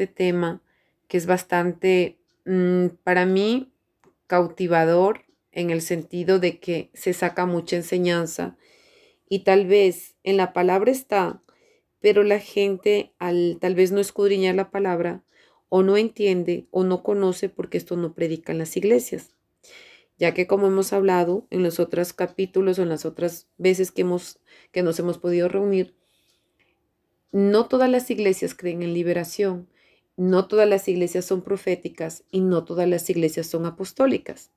este tema que es bastante, mm, para mí, cautivador en el sentido de que se saca mucha enseñanza y tal vez en la palabra está, pero la gente al tal vez no escudriñar la palabra o no entiende o no conoce porque esto no predican las iglesias, ya que como hemos hablado en los otros capítulos o en las otras veces que, hemos, que nos hemos podido reunir, no todas las iglesias creen en liberación, no todas las iglesias son proféticas y no todas las iglesias son apostólicas.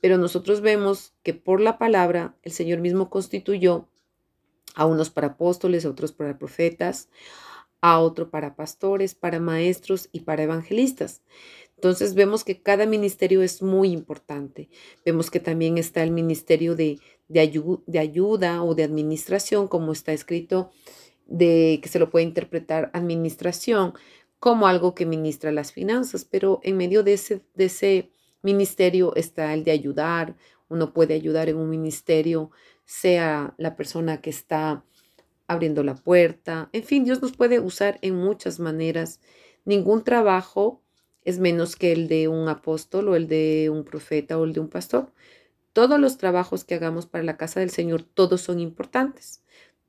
Pero nosotros vemos que por la palabra el Señor mismo constituyó a unos para apóstoles, a otros para profetas, a otro para pastores, para maestros y para evangelistas. Entonces vemos que cada ministerio es muy importante. Vemos que también está el ministerio de, de ayuda o de administración, como está escrito, de que se lo puede interpretar administración, como algo que ministra las finanzas, pero en medio de ese, ministerio está el de ayudar. Uno puede ayudar en un ministerio, sea la persona que está abriendo la puerta. En fin, Dios nos puede usar en muchas maneras. Ningún trabajo es menos que el de un apóstol o el de un profeta o el de un pastor. Todos los trabajos que hagamos para la casa del Señor, todos son importantes.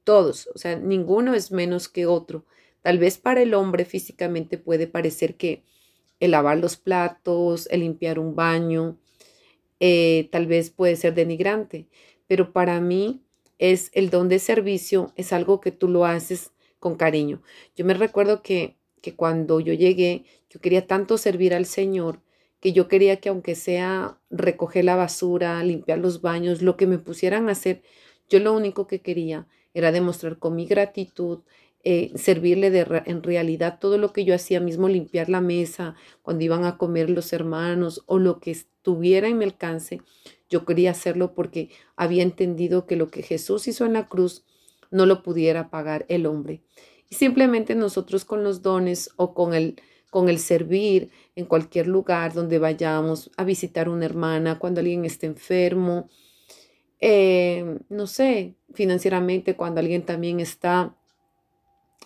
Todos, o sea, ninguno es menos que otro. Tal vez para el hombre físicamente puede parecer que el lavar los platos, el limpiar un baño, eh, tal vez puede ser denigrante, pero para mí es el don de servicio, es algo que tú lo haces con cariño. Yo me recuerdo que, que cuando yo llegué, yo quería tanto servir al Señor que yo quería que aunque sea recoger la basura, limpiar los baños, lo que me pusieran a hacer, yo lo único que quería era demostrar con mi gratitud, eh, servirle de en realidad todo lo que yo hacía mismo, limpiar la mesa cuando iban a comer los hermanos o lo que estuviera en mi alcance, yo quería hacerlo porque había entendido que lo que Jesús hizo en la cruz no lo pudiera pagar el hombre. Y simplemente nosotros con los dones o con el con el servir en cualquier lugar donde vayamos a visitar una hermana cuando alguien esté enfermo, eh, no sé, financieramente cuando alguien también está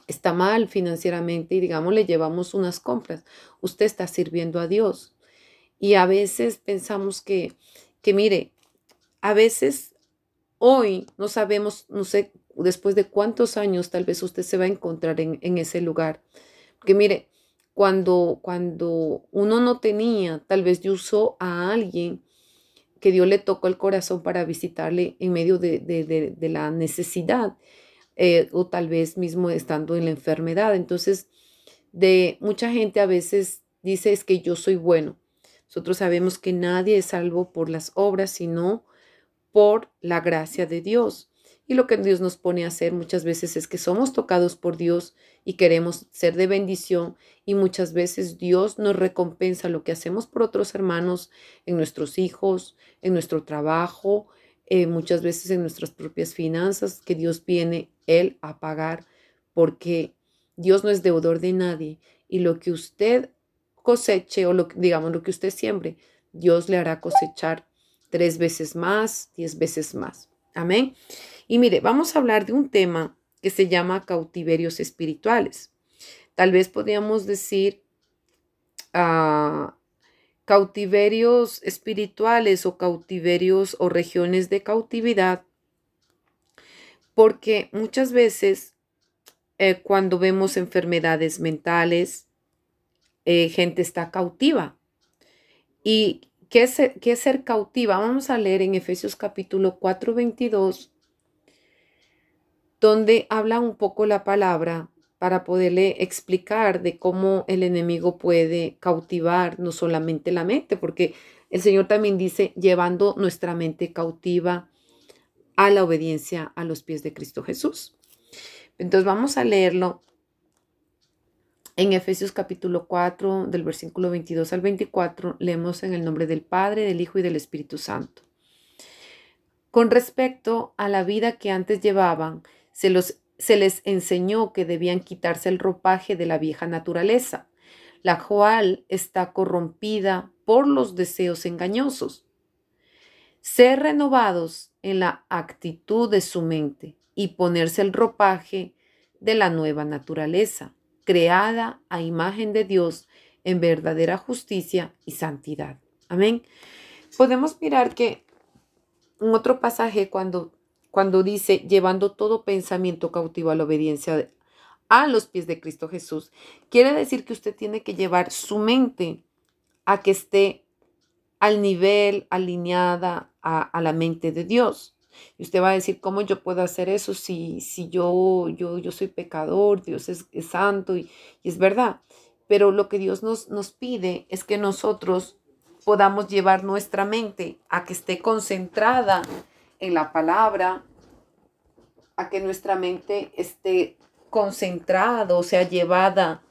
está mal financieramente y digamos le llevamos unas compras, usted está sirviendo a Dios. Y a veces pensamos que, que mire, a veces hoy no sabemos, no sé, después de cuántos años tal vez usted se va a encontrar en, en ese lugar. Porque mire, cuando, cuando uno no tenía, tal vez yo usó a alguien que Dios le tocó el corazón para visitarle en medio de, de, de la necesidad. Eh, o tal vez mismo estando en la enfermedad. Entonces, de mucha gente a veces dice es que yo soy bueno. Nosotros sabemos que nadie es salvo por las obras, sino por la gracia de Dios. Y lo que Dios nos pone a hacer muchas veces es que somos tocados por Dios y queremos ser de bendición y muchas veces Dios nos recompensa lo que hacemos por otros hermanos, en nuestros hijos, en nuestro trabajo, eh, muchas veces en nuestras propias finanzas, que Dios viene Él a pagar, porque Dios no es deudor de nadie y lo que usted coseche o digamos lo que usted siembre, Dios le hará cosechar tres veces más, diez veces más. Amén. Y mire, vamos a hablar de un tema que se llama cautiverios espirituales. Tal vez podríamos decir a ah, cautiverios espirituales o cautiverios o regiones de cautividad, porque muchas veces eh, cuando vemos enfermedades mentales, eh, gente está cautiva. ¿Y qué es, qué ser cautiva? Vamos a leer en Efesios capítulo 4, 22, donde habla un poco la palabra para poderle explicar de cómo el enemigo puede cautivar no solamente la mente, porque el Señor también dice, llevando nuestra mente cautiva a la obediencia a los pies de Cristo Jesús. Entonces vamos a leerlo en Efesios capítulo 4, del versículo 22 al 24, leemos en el nombre del Padre, del Hijo y del Espíritu Santo. Con respecto a la vida que antes llevaban, se los se les enseñó que debían quitarse el ropaje de la vieja naturaleza, la cual está corrompida por los deseos engañosos. Ser renovados en la actitud de su mente y ponerse el ropaje de la nueva naturaleza, creada a imagen de Dios en verdadera justicia y santidad. Amén. Podemos mirar que un otro pasaje, cuando cuando dice, llevando todo pensamiento cautivo a la obediencia a los pies de Cristo Jesús, quiere decir que usted tiene que llevar su mente a que esté al nivel, alineada a, la mente de Dios. Y usted va a decir, ¿cómo yo puedo hacer eso si, si yo, yo, yo soy pecador, Dios es, santo? Y, es verdad. Pero lo que Dios nos, nos pide es que nosotros podamos llevar nuestra mente a que esté concentrada en la palabra, a que nuestra mente esté concentrada, o sea, llevada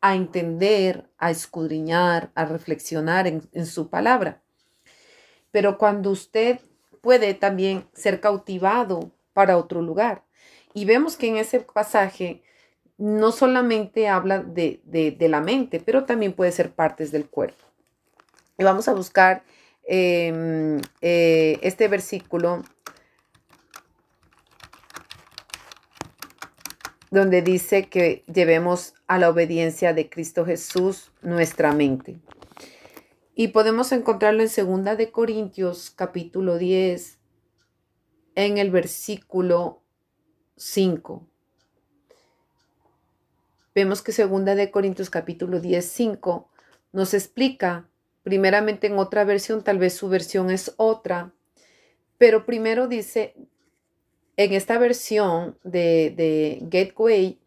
a entender, a escudriñar, a reflexionar en, su palabra. Pero cuando usted puede también ser cautivado para otro lugar. Y vemos que en ese pasaje no solamente habla de, de, la mente, pero también puede ser partes del cuerpo. Y vamos a buscar Em, eh, este versículo donde dice que llevemos a la obediencia de Cristo Jesús nuestra mente. Y podemos encontrarlo en 2 de Corintios capítulo 10 en el versículo 5. Vemos que 2 de Corintios capítulo 10, 5 nos explica primeramente en otra versión, tal vez su versión es otra, pero primero dice, en esta versión de, Gateway,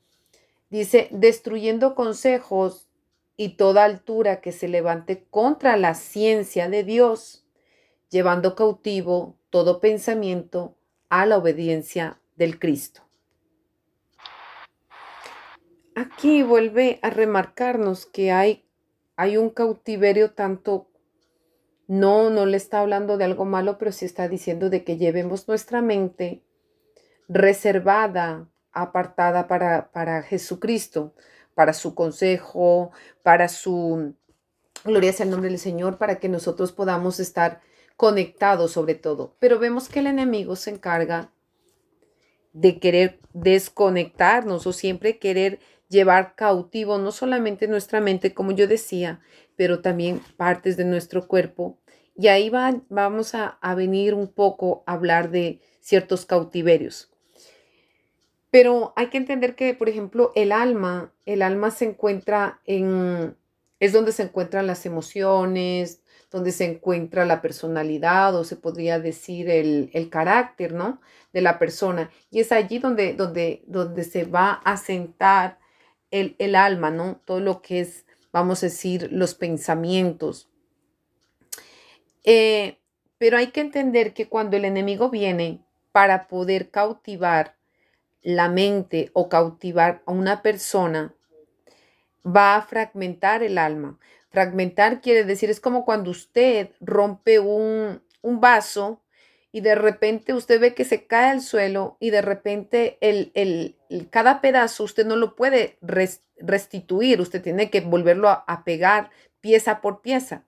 dice, destruyendo consejos y toda altura que se levante contra la ciencia de Dios, llevando cautivo todo pensamiento a la obediencia del Cristo. Aquí vuelve a remarcarnos que hay hay un cautiverio tanto, no, no le está hablando de algo malo, pero sí está diciendo de que llevemos nuestra mente reservada, apartada para, para Jesucristo, para su consejo, para su, gloria sea el nombre del Señor, para que nosotros podamos estar conectados sobre todo. Pero vemos que el enemigo se encarga de querer desconectarnos o siempre querer llevar cautivo no solamente nuestra mente, como yo decía, pero también partes de nuestro cuerpo. Y ahí vamos a, venir un poco a hablar de ciertos cautiverios. Pero hay que entender que, por ejemplo, el alma, el alma se encuentra en, es donde se encuentran las emociones, donde se encuentra la personalidad o se podría decir el, carácter, ¿no? De la persona. Y es allí donde, donde, donde se va a sentar el, alma, ¿no? Todo lo que es, vamos a decir, los pensamientos. Eh, pero hay que entender que cuando el enemigo viene para poder cautivar la mente o cautivar a una persona, va a fragmentar el alma. Fragmentar quiere decir, es como cuando usted rompe un vaso y de repente usted ve que se cae al suelo y de repente el, cada pedazo usted no lo puede restituir, usted tiene que volverlo a, pegar pieza por pieza.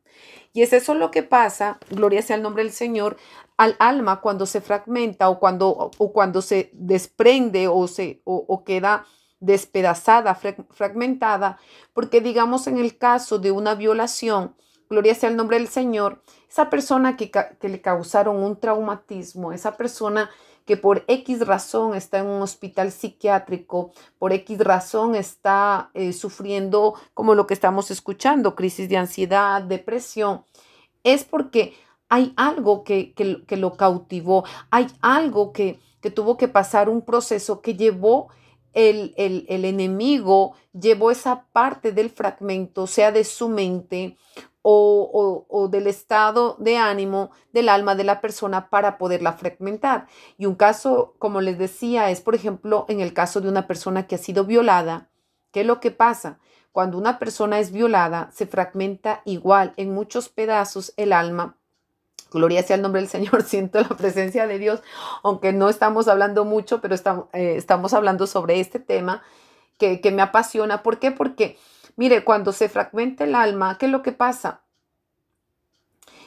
Y es eso lo que pasa, gloria sea el nombre del Señor, al alma cuando se fragmenta o cuando, o cuando se desprende o, se, o queda despedazada, fragmentada, porque digamos en el caso de una violación, gloria sea el nombre del Señor, esa persona que, le causaron un traumatismo, esa persona que por X razón está en un hospital psiquiátrico, por X razón está eh, sufriendo, como lo que estamos escuchando, crisis de ansiedad, depresión, es porque hay algo que, lo cautivó, hay algo que, tuvo que pasar un proceso que llevó el, el, enemigo llevó esa parte del fragmento, sea de su mente o, del estado de ánimo del alma de la persona para poderla fragmentar. Y un caso, como les decía, es por ejemplo en el caso de una persona que ha sido violada. ¿Qué es lo que pasa? Cuando una persona es violada, se fragmenta igual en muchos pedazos el alma Gloria sea el nombre del Señor, siento la presencia de Dios, aunque no estamos hablando mucho, pero estamos, eh, hablando sobre este tema que, que, me apasiona. ¿Por qué? Porque Mire, cuando se fragmenta el alma, ¿qué es lo que pasa?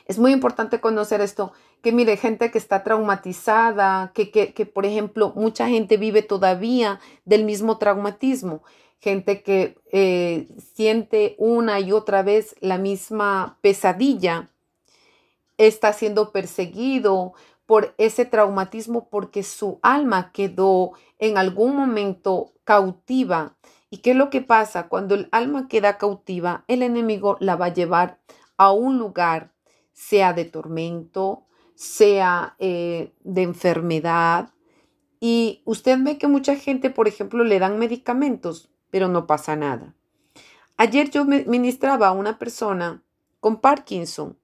Es muy importante conocer esto, que mire, gente que está traumatizada, que, que, por ejemplo, mucha gente vive todavía del mismo traumatismo gente que eh, siente una y otra vez la misma pesadilla, está siendo perseguido por ese traumatismo porque su alma quedó en algún momento cautiva ¿Y qué es lo que pasa? Cuando el alma queda cautiva, el enemigo la va a llevar a un lugar, sea de tormento, sea eh, de enfermedad. Y usted ve que mucha gente, por ejemplo, le dan medicamentos, pero no pasa nada. Ayer yo ministraba a una persona con Parkinson,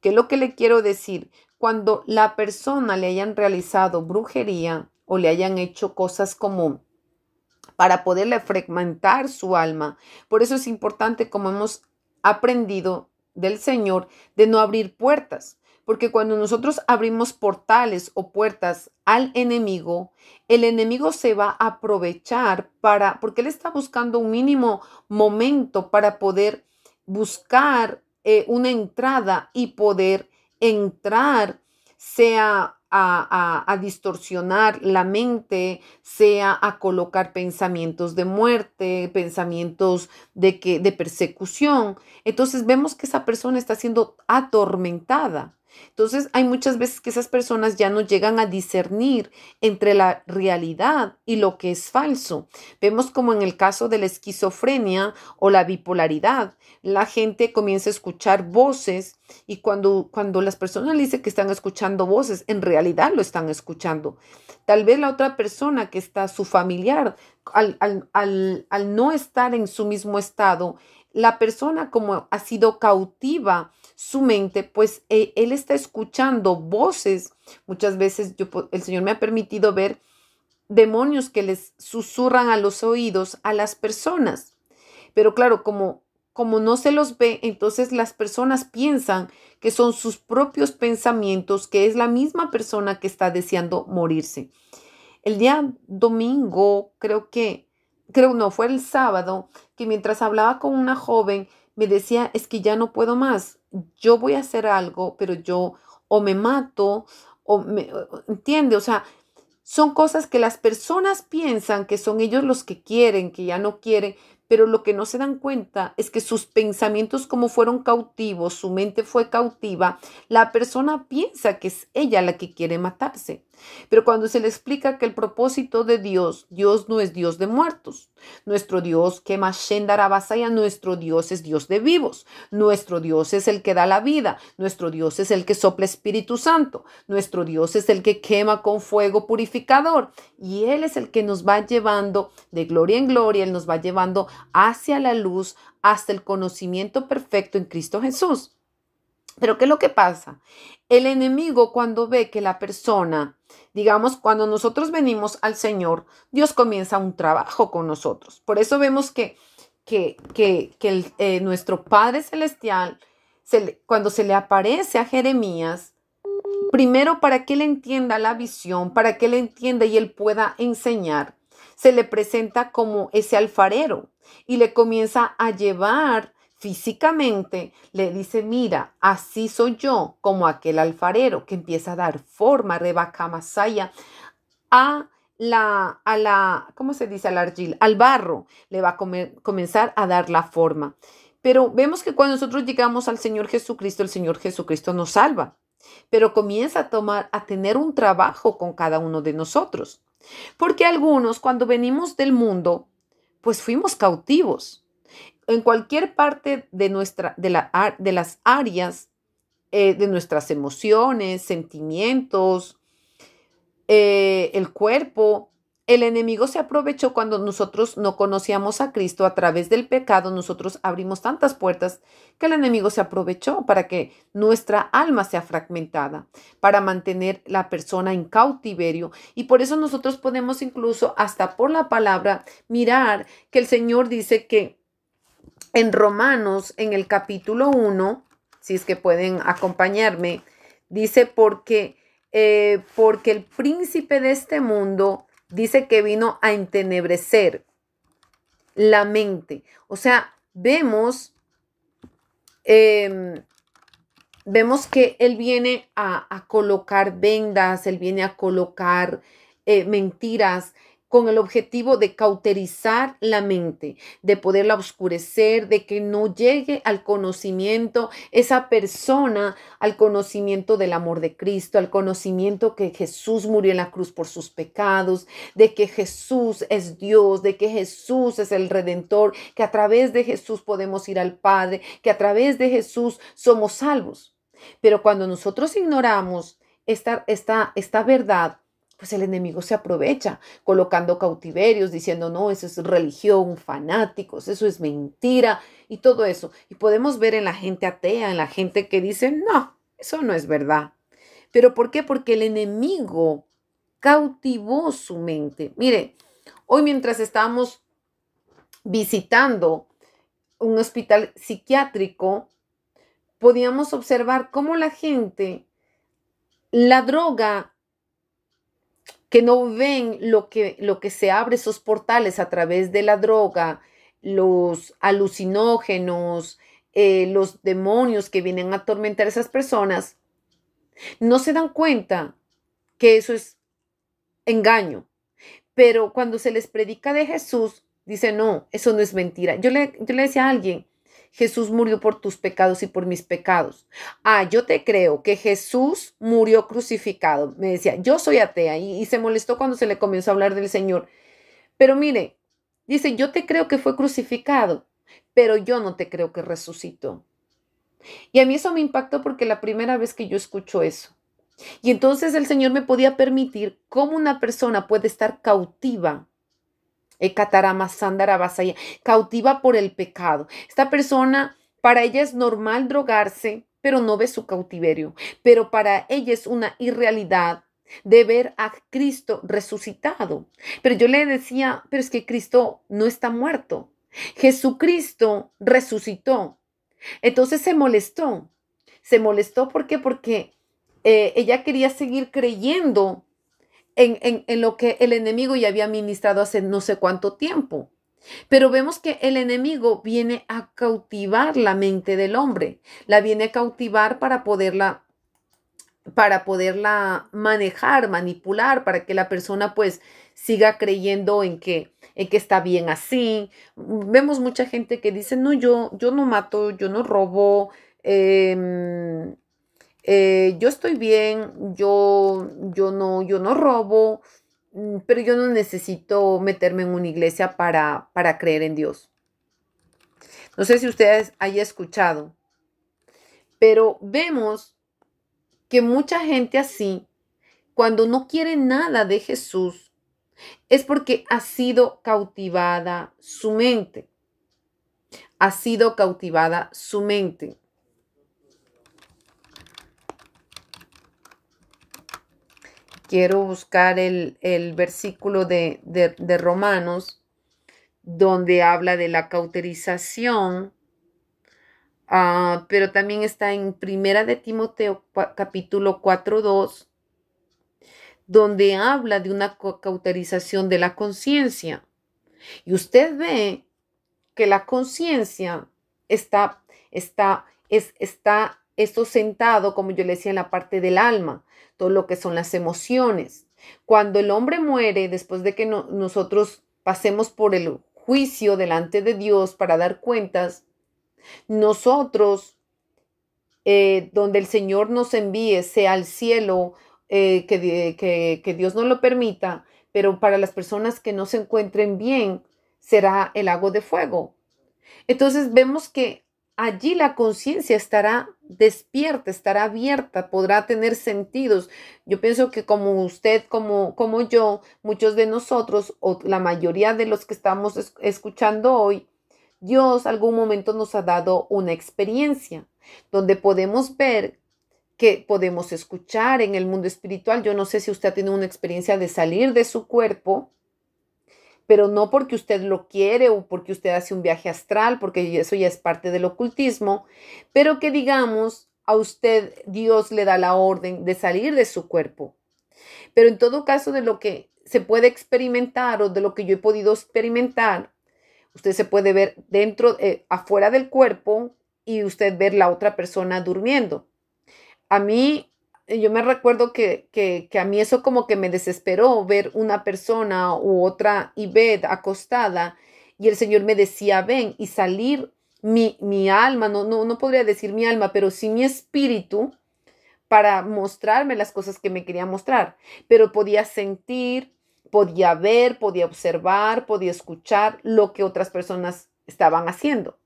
que es lo que le quiero decir, cuando la persona le hayan realizado brujería o le hayan hecho cosas como para poderle fragmentar su alma. Por eso es importante, como hemos aprendido del Señor, de no abrir puertas. Porque cuando nosotros abrimos portales o puertas al enemigo, el enemigo se va a aprovechar para, porque él está buscando un mínimo momento para poder buscar eh, una entrada y poder entrar, sea a, distorsionar la mente, sea a colocar pensamientos de muerte, pensamientos de, que, de persecución. Entonces vemos que esa persona está siendo atormentada. Entonces hay muchas veces que esas personas ya no llegan a discernir entre la realidad y lo que es falso. Vemos como en el caso de la esquizofrenia o la bipolaridad, la gente comienza a escuchar voces y cuando, cuando las personas dicen que están escuchando voces, en realidad lo están escuchando. Tal vez la otra persona que está, su familiar, al, al no estar en su mismo estado, la persona como ha sido cautiva su mente, pues e, él está escuchando voces. Muchas veces yo, el Señor me ha permitido ver demonios que les susurran a los oídos a las personas. Pero claro, como como no se los ve, entonces las personas piensan que son sus propios pensamientos, que es la misma persona que está deseando morirse. El día domingo, creo que, creo no, fue el sábado, que mientras hablaba con una joven, me decía, es que ya no puedo más, yo voy a hacer algo, pero yo o me mato, o me, entiende, o sea, son cosas que las personas piensan que son ellos los que quieren, que ya no quieren, pero lo que no se dan cuenta es que sus pensamientos como fueron cautivos, su mente fue cautiva, la persona piensa que es ella la que quiere matarse. Pero cuando se le explica que el propósito de Dios, Dios no es Dios de muertos. Nuestro Dios, que Darabasaya, nuestro Dios es Dios de vivos. Nuestro Dios es el que da la vida. Nuestro Dios es el que sopla Espíritu Santo. Nuestro Dios es el que quema con fuego purificador. Y Él es el que nos va llevando de gloria en gloria. Él nos va llevando hacia la luz, hasta el conocimiento perfecto en Cristo Jesús. Pero ¿qué es lo que pasa? El enemigo cuando ve que la persona, digamos, cuando nosotros venimos al Señor, Dios comienza un trabajo con nosotros. Por eso vemos que, que, que, que eh, nuestro Padre Celestial, cuando se le aparece a Jeremías, primero para que él entienda la visión, para que él entienda y él pueda enseñar, se le presenta como ese alfarero y le comienza a llevar físicamente, le dice, mira, así soy yo, como aquel alfarero que empieza a dar forma, rebaca masaya, a la, a la, ¿cómo se dice? Al argil, al barro, le va a comenzar a dar la forma. Pero vemos que cuando nosotros llegamos al Señor Jesucristo, el Señor Jesucristo nos salva, pero comienza a tomar, a tener un trabajo con cada uno de nosotros. Porque algunos, cuando venimos del mundo, pues fuimos cautivos en cualquier parte de, nuestra, de, la, de las áreas eh, de nuestras emociones, sentimientos, eh, el cuerpo, el enemigo se aprovechó cuando nosotros no conocíamos a Cristo a través del pecado, nosotros abrimos tantas puertas que el enemigo se aprovechó para que nuestra alma sea fragmentada, para mantener la persona en cautiverio. Y por eso nosotros podemos incluso, hasta por la palabra, mirar que el Señor dice que en Romanos, en el capítulo 1, si es que pueden acompañarme, dice porque, eh, porque el príncipe de este mundo dice que vino a entenebrecer la mente. O sea, vemos, em, vemos que él viene a, colocar vendas, él viene a colocar eh, mentiras, con el objetivo de cauterizar la mente, de poderla oscurecer, de que no llegue al conocimiento esa persona, al conocimiento del amor de Cristo, al conocimiento que Jesús murió en la cruz por sus pecados, de que Jesús es Dios, de que Jesús es el redentor, que a través de Jesús podemos ir al Padre, que a través de Jesús somos salvos. Pero cuando nosotros ignoramos esta, esta verdad, pues el enemigo se aprovecha colocando cautiverios, diciendo, no, eso es religión, fanáticos, eso es mentira y todo eso. Y podemos ver en la gente atea, en la gente que dice, no, eso no es verdad. ¿Pero por qué? Porque el enemigo cautivó su mente. Mire, hoy mientras estábamos visitando un hospital psiquiátrico, podíamos observar cómo la gente, la droga que no ven lo que, lo que se abre esos portales a través de la droga, los alucinógenos, eh, los demonios que vienen a atormentar a esas personas, no se dan cuenta que eso es engaño. Pero cuando se les predica de Jesús, dice, no, eso no es mentira. Yo le, yo le decía a alguien, Jesús murió por tus pecados y por mis pecados. Ah, yo te creo que Jesús murió crucificado. Me decía, yo soy atea y, se molestó cuando se le comenzó a hablar del Señor. Pero mire, dice, yo te creo que fue crucificado, pero yo no te creo que resucitó. Y a mí eso me impactó porque la primera vez que yo escucho eso. Y entonces el Señor me podía permitir cómo una persona puede estar cautiva eh, cautiva por el pecado. Esta persona, para ella es normal drogarse, pero no ve su cautiverio. Pero para ella es una irrealidad de ver a Cristo resucitado. Pero yo le decía, pero es que Cristo no está muerto. Jesucristo resucitó. Entonces se molestó. Se molestó ¿por qué? porque porque eh, ella quería seguir creyendo en, lo que el enemigo ya había ministrado hace no sé cuánto tiempo. Pero vemos que el enemigo viene a cautivar la mente del hombre, la viene a cautivar para poderla para poderla manejar, manipular, para que la persona pues siga creyendo en que que está bien así. Vemos mucha gente que dice, "No, yo yo no mato, yo no robo, em, eh, yo estoy bien, yo, yo, no, yo no robo, mm, pero yo no necesito meterme en una iglesia para, para creer en Dios. No sé si ustedes hayan escuchado, pero vemos que mucha gente así, cuando no quiere nada de Jesús, es porque ha sido cautivada su mente. Ha sido cautivada su mente. quiero buscar el, versículo de, Romanos, donde habla de la cauterización, ah, pero también está en Primera de Timoteo capítulo 4.2, donde habla de una cauterización de la conciencia. Y usted ve que la conciencia está, está, es, está esto sentado, como yo le decía, en la parte del alma, todo lo que son las emociones. Cuando el hombre muere, después de que nosotros pasemos por el juicio delante de Dios para dar cuentas, nosotros, eh, donde el Señor nos envíe, sea al cielo, eh, que, Dios no lo permita, pero para las personas que no se encuentren bien, será el lago de fuego. Entonces vemos que allí la conciencia estará despierta, estará abierta, podrá tener sentidos. Yo pienso que como usted, como, como yo, muchos de nosotros o la mayoría de los que estamos escuchando hoy, Dios algún momento nos ha dado una experiencia donde podemos ver que podemos escuchar en el mundo espiritual. Yo no sé si usted ha tenido una experiencia de salir de su cuerpo, pero no porque usted lo quiere o porque usted hace un viaje astral, porque eso ya es parte del ocultismo, pero que digamos, a usted Dios le da la orden de salir de su cuerpo. Pero en todo caso, de lo que se puede experimentar o de lo que yo he podido experimentar, usted se puede ver dentro, eh, afuera del cuerpo y usted ver la otra persona durmiendo. A mí eh, yo me recuerdo que, que, que, a mí eso como que me desesperó ver una persona u otra y acostada y el Señor me decía, ven y salir mi, mi alma, no, no, no podría decir mi alma, pero sí mi espíritu para mostrarme las cosas que me quería mostrar, pero podía sentir, podía ver, podía observar, podía escuchar lo que otras personas estaban haciendo.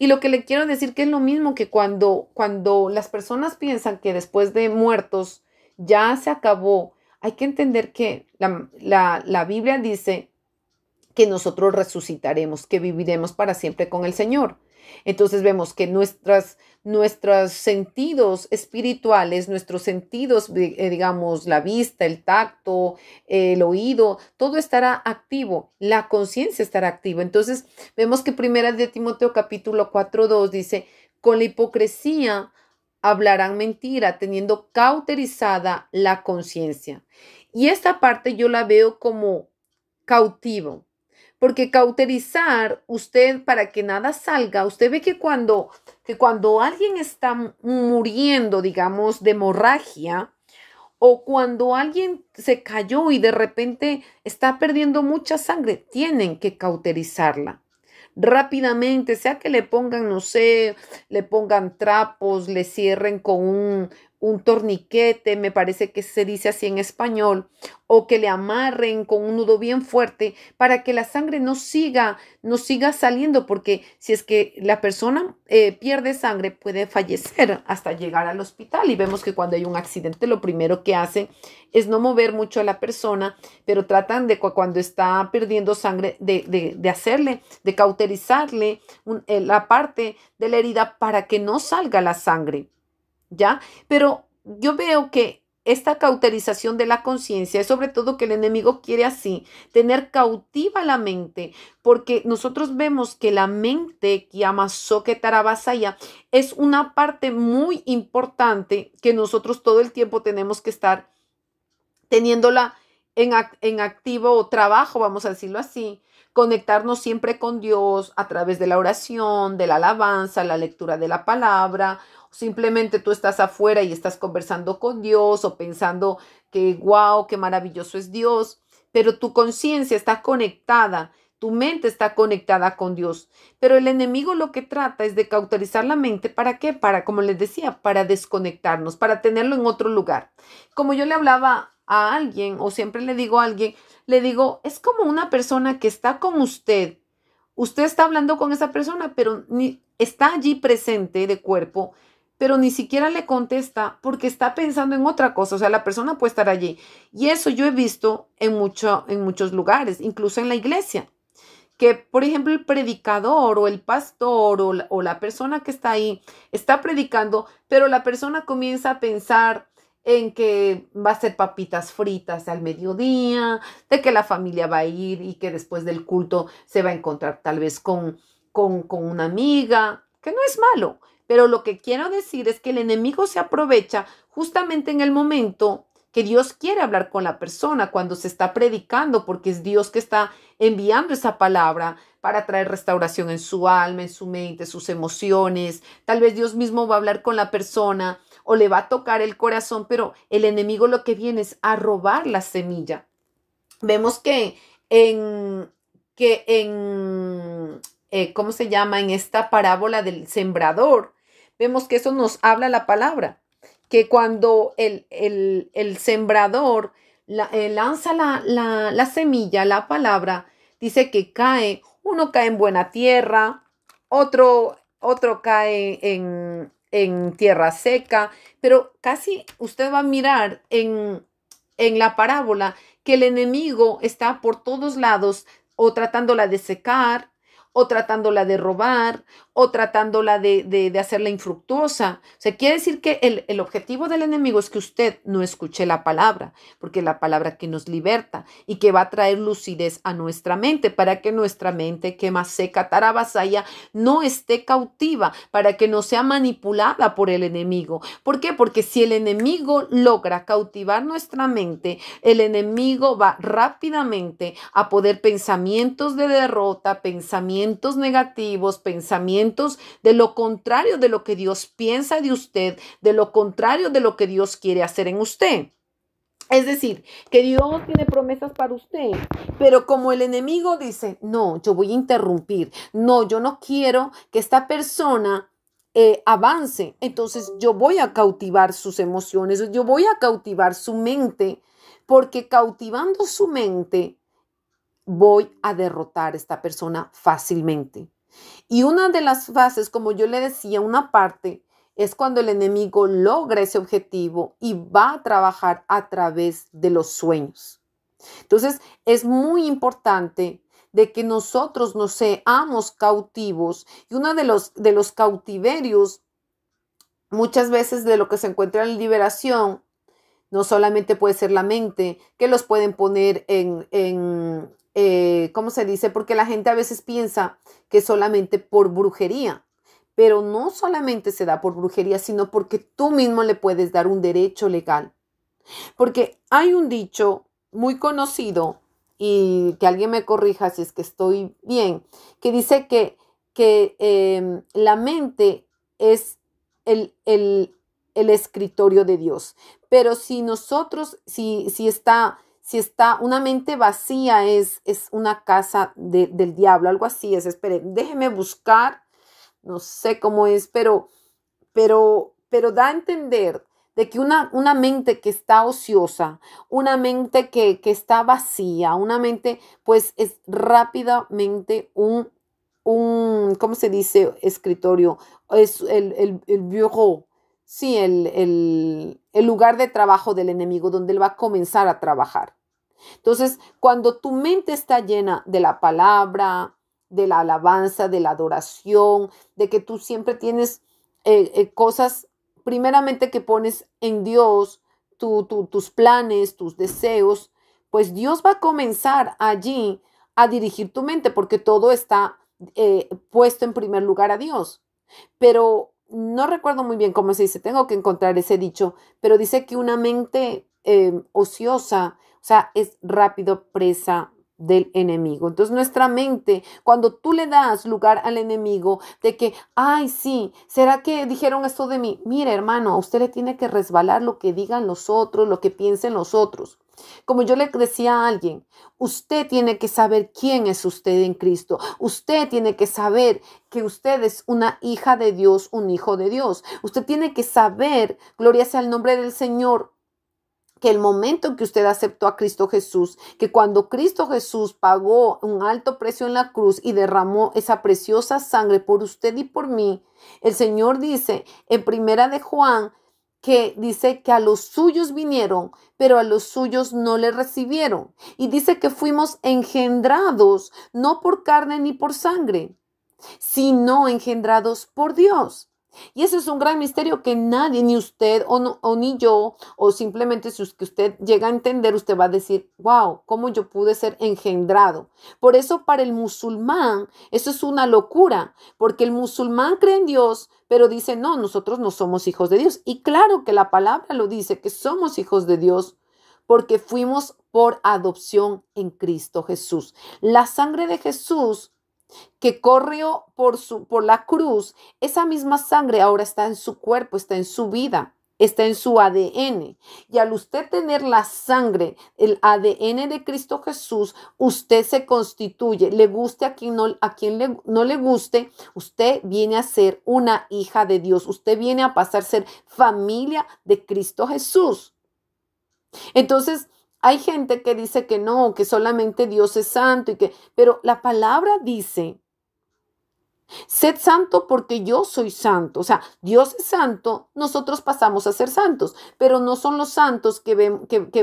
Y lo que le quiero decir que es lo mismo que cuando, cuando las personas piensan que después de muertos ya se acabó, hay que entender que la, la, la Biblia dice que nosotros resucitaremos, que viviremos para siempre con el Señor. Entonces vemos que nuestras, nuestros sentidos espirituales, nuestros sentidos, eh, digamos, la vista, el tacto, el oído, todo estará activo, la conciencia estará activa. Entonces, vemos que primera de Timoteo capítulo 4, 2 dice, con la hipocresía hablarán mentira, teniendo cauterizada la conciencia. Y esta parte yo la veo como cautivo porque cauterizar usted para que nada salga, usted ve que cuando, que cuando alguien está muriendo, digamos, de hemorragia, o cuando alguien se cayó y de repente está perdiendo mucha sangre, tienen que cauterizarla rápidamente, sea que le pongan, no sé, le pongan trapos, le cierren con un, un torniquete, me parece que se dice así en español, o que le amarren con un nudo bien fuerte para que la sangre no siga, no siga saliendo, porque si es que la persona eh, pierde sangre puede fallecer hasta llegar al hospital. Y vemos que cuando hay un accidente lo primero que hacen es no mover mucho a la persona, pero tratan de cuando está perdiendo sangre de, hacerle, de cauterizarle eh, la parte de la herida para que no salga la sangre. ¿ya? Pero yo veo que esta cauterización de la conciencia es sobre todo que el enemigo quiere así, tener cautiva la mente, porque nosotros vemos que la mente, que Tarabasaya, es una parte muy importante que nosotros todo el tiempo tenemos que estar teniéndola en, en activo o trabajo, vamos a decirlo así, conectarnos siempre con Dios a través de la oración, de la alabanza, la lectura de la palabra Simplemente tú estás afuera y estás conversando con Dios o pensando que, wow, qué maravilloso es Dios, pero tu conciencia está conectada. Tu mente está conectada con Dios, pero el enemigo lo que trata es de cauterizar la mente. ¿Para qué? Para, como les decía, para desconectarnos, para tenerlo en otro lugar. Como yo le hablaba a alguien o siempre le digo a alguien, le digo, es como una persona que está con usted. Usted está hablando con esa persona, pero ni, está allí presente de cuerpo, pero ni siquiera le contesta porque está pensando en otra cosa, o sea, la persona puede estar allí. Y eso yo he visto en, mucho, en muchos lugares, incluso en la iglesia, que por ejemplo el predicador o el pastor o la, persona que está ahí está predicando, pero la persona comienza a pensar en que va a ser papitas fritas al mediodía, de que la familia va a ir y que después del culto se va a encontrar tal vez con, con, con una amiga, que no es malo, pero lo que quiero decir es que el enemigo se aprovecha justamente en el momento que Dios quiere hablar con la persona cuando se está predicando, porque es Dios que está enviando esa palabra para traer restauración en su alma, en su mente, sus emociones. Tal vez Dios mismo va a hablar con la persona o le va a tocar el corazón, pero el enemigo lo que viene es a robar la semilla. Vemos que en, que en eh, ¿cómo se llama? En esta parábola del sembrador, Vemos que eso nos habla la palabra, que cuando el, el, sembrador eh, lanza la, la, semilla, la palabra, dice que cae, uno cae en buena tierra, otro, otro cae en, en tierra seca, pero casi usted va a mirar en, en, la parábola que el enemigo está por todos lados o tratándola de secar o tratándola de robar o tratándola de, hacerla infructuosa. O sea, quiere decir que el, el, objetivo del enemigo es que usted no escuche la palabra, porque la palabra que nos liberta y que va a traer lucidez a nuestra mente, para que nuestra mente, que más seca, tarabasaya, no esté cautiva, para que no sea manipulada por el enemigo. ¿Por qué? Porque si el enemigo logra cautivar nuestra mente, el enemigo va rápidamente a poder pensamientos de derrota, pensamientos negativos, pensamientos de lo contrario de lo que Dios piensa de usted, de lo contrario de lo que Dios quiere hacer en usted. Es decir, que Dios tiene promesas para usted, pero como el enemigo dice, no, yo voy a interrumpir, no, yo no quiero que esta persona eh, avance, entonces yo voy a cautivar sus emociones, yo voy a cautivar su mente, porque cautivando su mente voy a derrotar a esta persona fácilmente. Y una de las fases, como yo le decía, una parte, es cuando el enemigo logra ese objetivo y va a trabajar a través de los sueños. Entonces, es muy importante de que nosotros no seamos cautivos. Y uno de los, de los cautiverios, muchas veces de lo que se encuentra en liberación, no solamente puede ser la mente, que los pueden poner en, en, eh, ¿cómo se dice? Porque la gente a veces piensa que solamente por brujería, pero no solamente se da por brujería, sino porque tú mismo le puedes dar un derecho legal. Porque hay un dicho muy conocido y que alguien me corrija si es que estoy bien, que dice que, que em, la mente es el, el, el, escritorio de Dios. Pero si nosotros, si, si está si está una mente vacía es, es una casa del diablo, algo así es. Espere, déjeme buscar, no sé cómo es, pero, pero, pero da a entender de que una, una mente que está ociosa, una mente que, está vacía, una mente, pues es rápidamente un, un ¿cómo se dice? Escritorio, es el, el, el bureau, sí, el, el, el lugar de trabajo del enemigo donde él va a comenzar a trabajar. Entonces, cuando tu mente está llena de la palabra, de la alabanza, de la adoración, de que tú siempre tienes eh, eh, cosas, primeramente que pones en Dios, tu, tus planes, tus deseos, pues Dios va a comenzar allí a dirigir tu mente porque todo está eh, puesto en primer lugar a Dios. Pero no recuerdo muy bien cómo se dice, tengo que encontrar ese dicho, pero dice que una mente ociosa o sea, es rápido presa del enemigo. Entonces nuestra mente, cuando tú le das lugar al enemigo de que, ay, sí, ¿será que dijeron esto de mí? Mire, hermano, a usted le tiene que resbalar lo que digan los otros, lo que piensen los otros. Como yo le decía a alguien, usted tiene que saber quién es usted en Cristo. Usted tiene que saber que usted es una hija de Dios, un hijo de Dios. Usted tiene que saber, gloria sea el nombre del Señor, que el momento en que usted aceptó a Cristo Jesús, que cuando Cristo Jesús pagó un alto precio en la cruz y derramó esa preciosa sangre por usted y por mí, el Señor dice en primera de Juan que dice que a los suyos vinieron, pero a los suyos no le recibieron. Y dice que fuimos engendrados no por carne ni por sangre, sino engendrados por Dios. Y eso es un gran misterio que nadie, ni usted o, ni yo, o simplemente si usted llega a entender, usted va a decir, wow, ¿cómo yo pude ser engendrado? Por eso para el musulmán eso es una locura, porque el musulmán cree en Dios, pero dice, no, nosotros no somos hijos de Dios. Y claro que la palabra lo dice, que somos hijos de Dios, porque fuimos por adopción en Cristo Jesús. La sangre de Jesús que corrió por, su, por la cruz, esa misma sangre ahora está en su cuerpo, está en su vida está en su ADN. Y al usted tener la sangre, el ADN de Cristo Jesús, usted se constituye, le guste a quien no, a quien le, no le guste, usted viene a ser una hija de Dios, usted viene a pasar a ser familia de Cristo Jesús. Entonces, hay gente que dice que no, que solamente Dios es santo y que, pero la palabra dice Sed santo porque yo soy santo. O sea, Dios es santo, nosotros pasamos a ser santos, pero no son los santos que,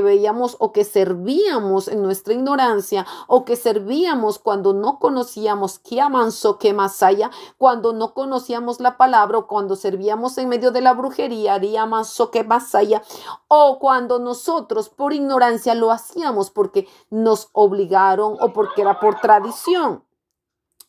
veíamos o que servíamos en nuestra ignorancia o que servíamos cuando no conocíamos qué amanso, que masaya, cuando no conocíamos la palabra o cuando servíamos en medio de la brujería, haría qué que masaya, o cuando nosotros por ignorancia lo hacíamos porque nos obligaron o porque era por tradición.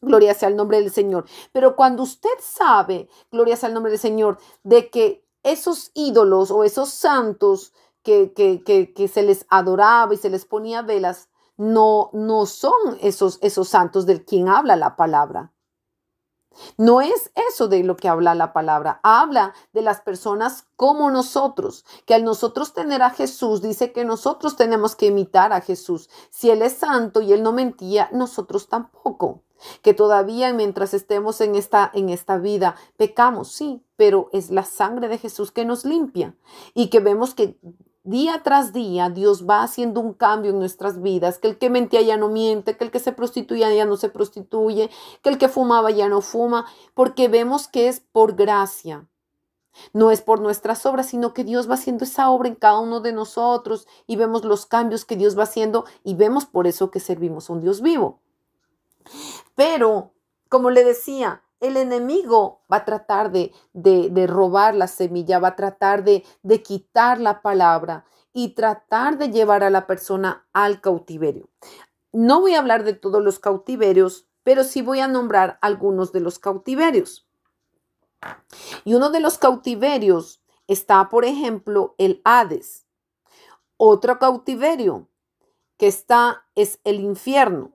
Gloria sea el nombre del Señor. Pero cuando usted sabe, gloria sea el nombre del Señor, de que esos ídolos o esos santos que, se les adoraba y se les ponía velas, no, no son esos, esos santos del quien habla la palabra. No es eso de lo que habla la palabra, habla de las personas como nosotros, que al nosotros tener a Jesús, dice que nosotros tenemos que imitar a Jesús. Si Él es santo y Él no mentía, nosotros tampoco que todavía mientras estemos en esta, en esta vida pecamos, sí, pero es la sangre de Jesús que nos limpia y que vemos que día tras día Dios va haciendo un cambio en nuestras vidas, que el que mentía ya no miente, que el que se prostituía ya no se prostituye, que el que fumaba ya no fuma, porque vemos que es por gracia. No es por nuestras obras, sino que Dios va haciendo esa obra en cada uno de nosotros y vemos los cambios que Dios va haciendo y vemos por eso que servimos a un Dios vivo. Pero, como le decía, el enemigo va a tratar de, robar la semilla, va a tratar de, de quitar la palabra y tratar de llevar a la persona al cautiverio. No voy a hablar de todos los cautiverios, pero sí voy a nombrar algunos de los cautiverios. Y uno de los cautiverios está, por ejemplo, el Hades. Otro cautiverio que está es el infierno.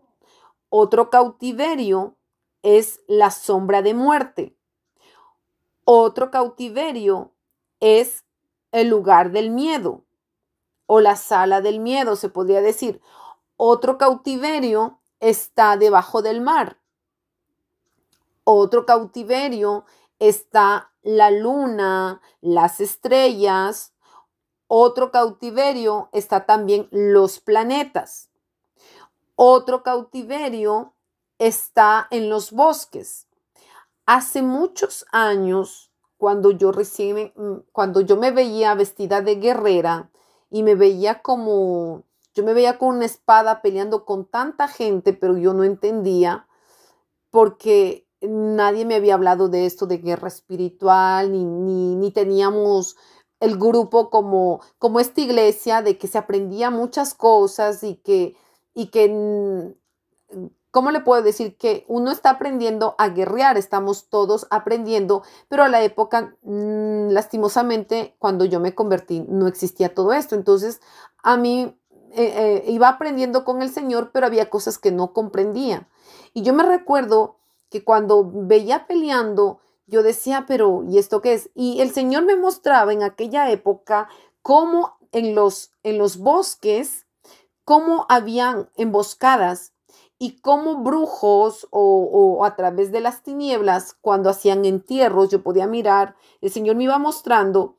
Otro cautiverio es la sombra de muerte. Otro cautiverio es el lugar del miedo o la sala del miedo, se podría decir. Otro cautiverio está debajo del mar. Otro cautiverio está la luna, las estrellas. Otro cautiverio está también los planetas. Otro cautiverio está en los bosques. Hace muchos años, cuando yo recién, cuando yo me veía vestida de guerrera y me veía como, yo me veía con una espada peleando con tanta gente, pero yo no entendía porque nadie me había hablado de esto, de guerra espiritual, ni, ni teníamos el grupo como, como esta iglesia, de que se aprendía muchas cosas y que y que, ¿cómo le puedo decir? Que uno está aprendiendo a guerrear, estamos todos aprendiendo, pero a la época, lastimosamente, cuando yo me convertí, no existía todo esto. Entonces, a mí eh, eh, iba aprendiendo con el Señor, pero había cosas que no comprendía. Y yo me recuerdo que cuando veía peleando, yo decía, pero ¿y esto qué es? Y el Señor me mostraba en aquella época cómo en los, en los bosques cómo habían emboscadas y cómo brujos o, a través de las tinieblas, cuando hacían entierros, yo podía mirar, el Señor me iba mostrando,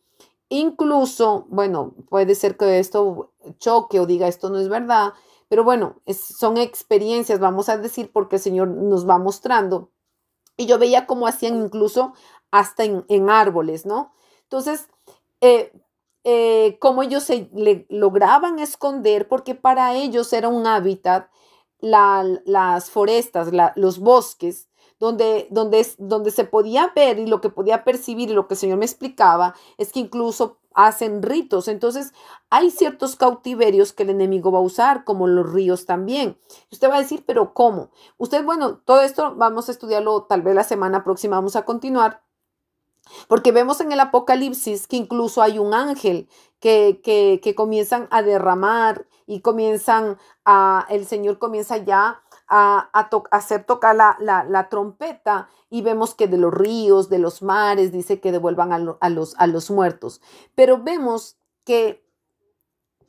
incluso, bueno, puede ser que esto choque o diga esto no es verdad, pero bueno, son experiencias, vamos a decir, porque el Señor nos va mostrando. Y yo veía cómo hacían incluso hasta en, en árboles, ¿no? Entonces, eh, eh, cómo ellos se lograban esconder, porque para ellos era un hábitat las forestas, los bosques, donde, donde, donde se podía ver y lo que podía percibir lo que el Señor me explicaba es que incluso hacen ritos. Entonces, hay ciertos cautiverios que el enemigo va a usar, como los ríos también. Usted va a decir, pero ¿cómo? Usted, bueno, todo esto vamos a estudiarlo tal vez la semana próxima, vamos a continuar. Porque vemos en el Apocalipsis que incluso hay un ángel que, que, comienzan a derramar y comienzan a, el Señor comienza ya a, hacer tocar la, la, trompeta y vemos que de los ríos, de los mares, dice que devuelvan a, los, a los muertos. Pero vemos que,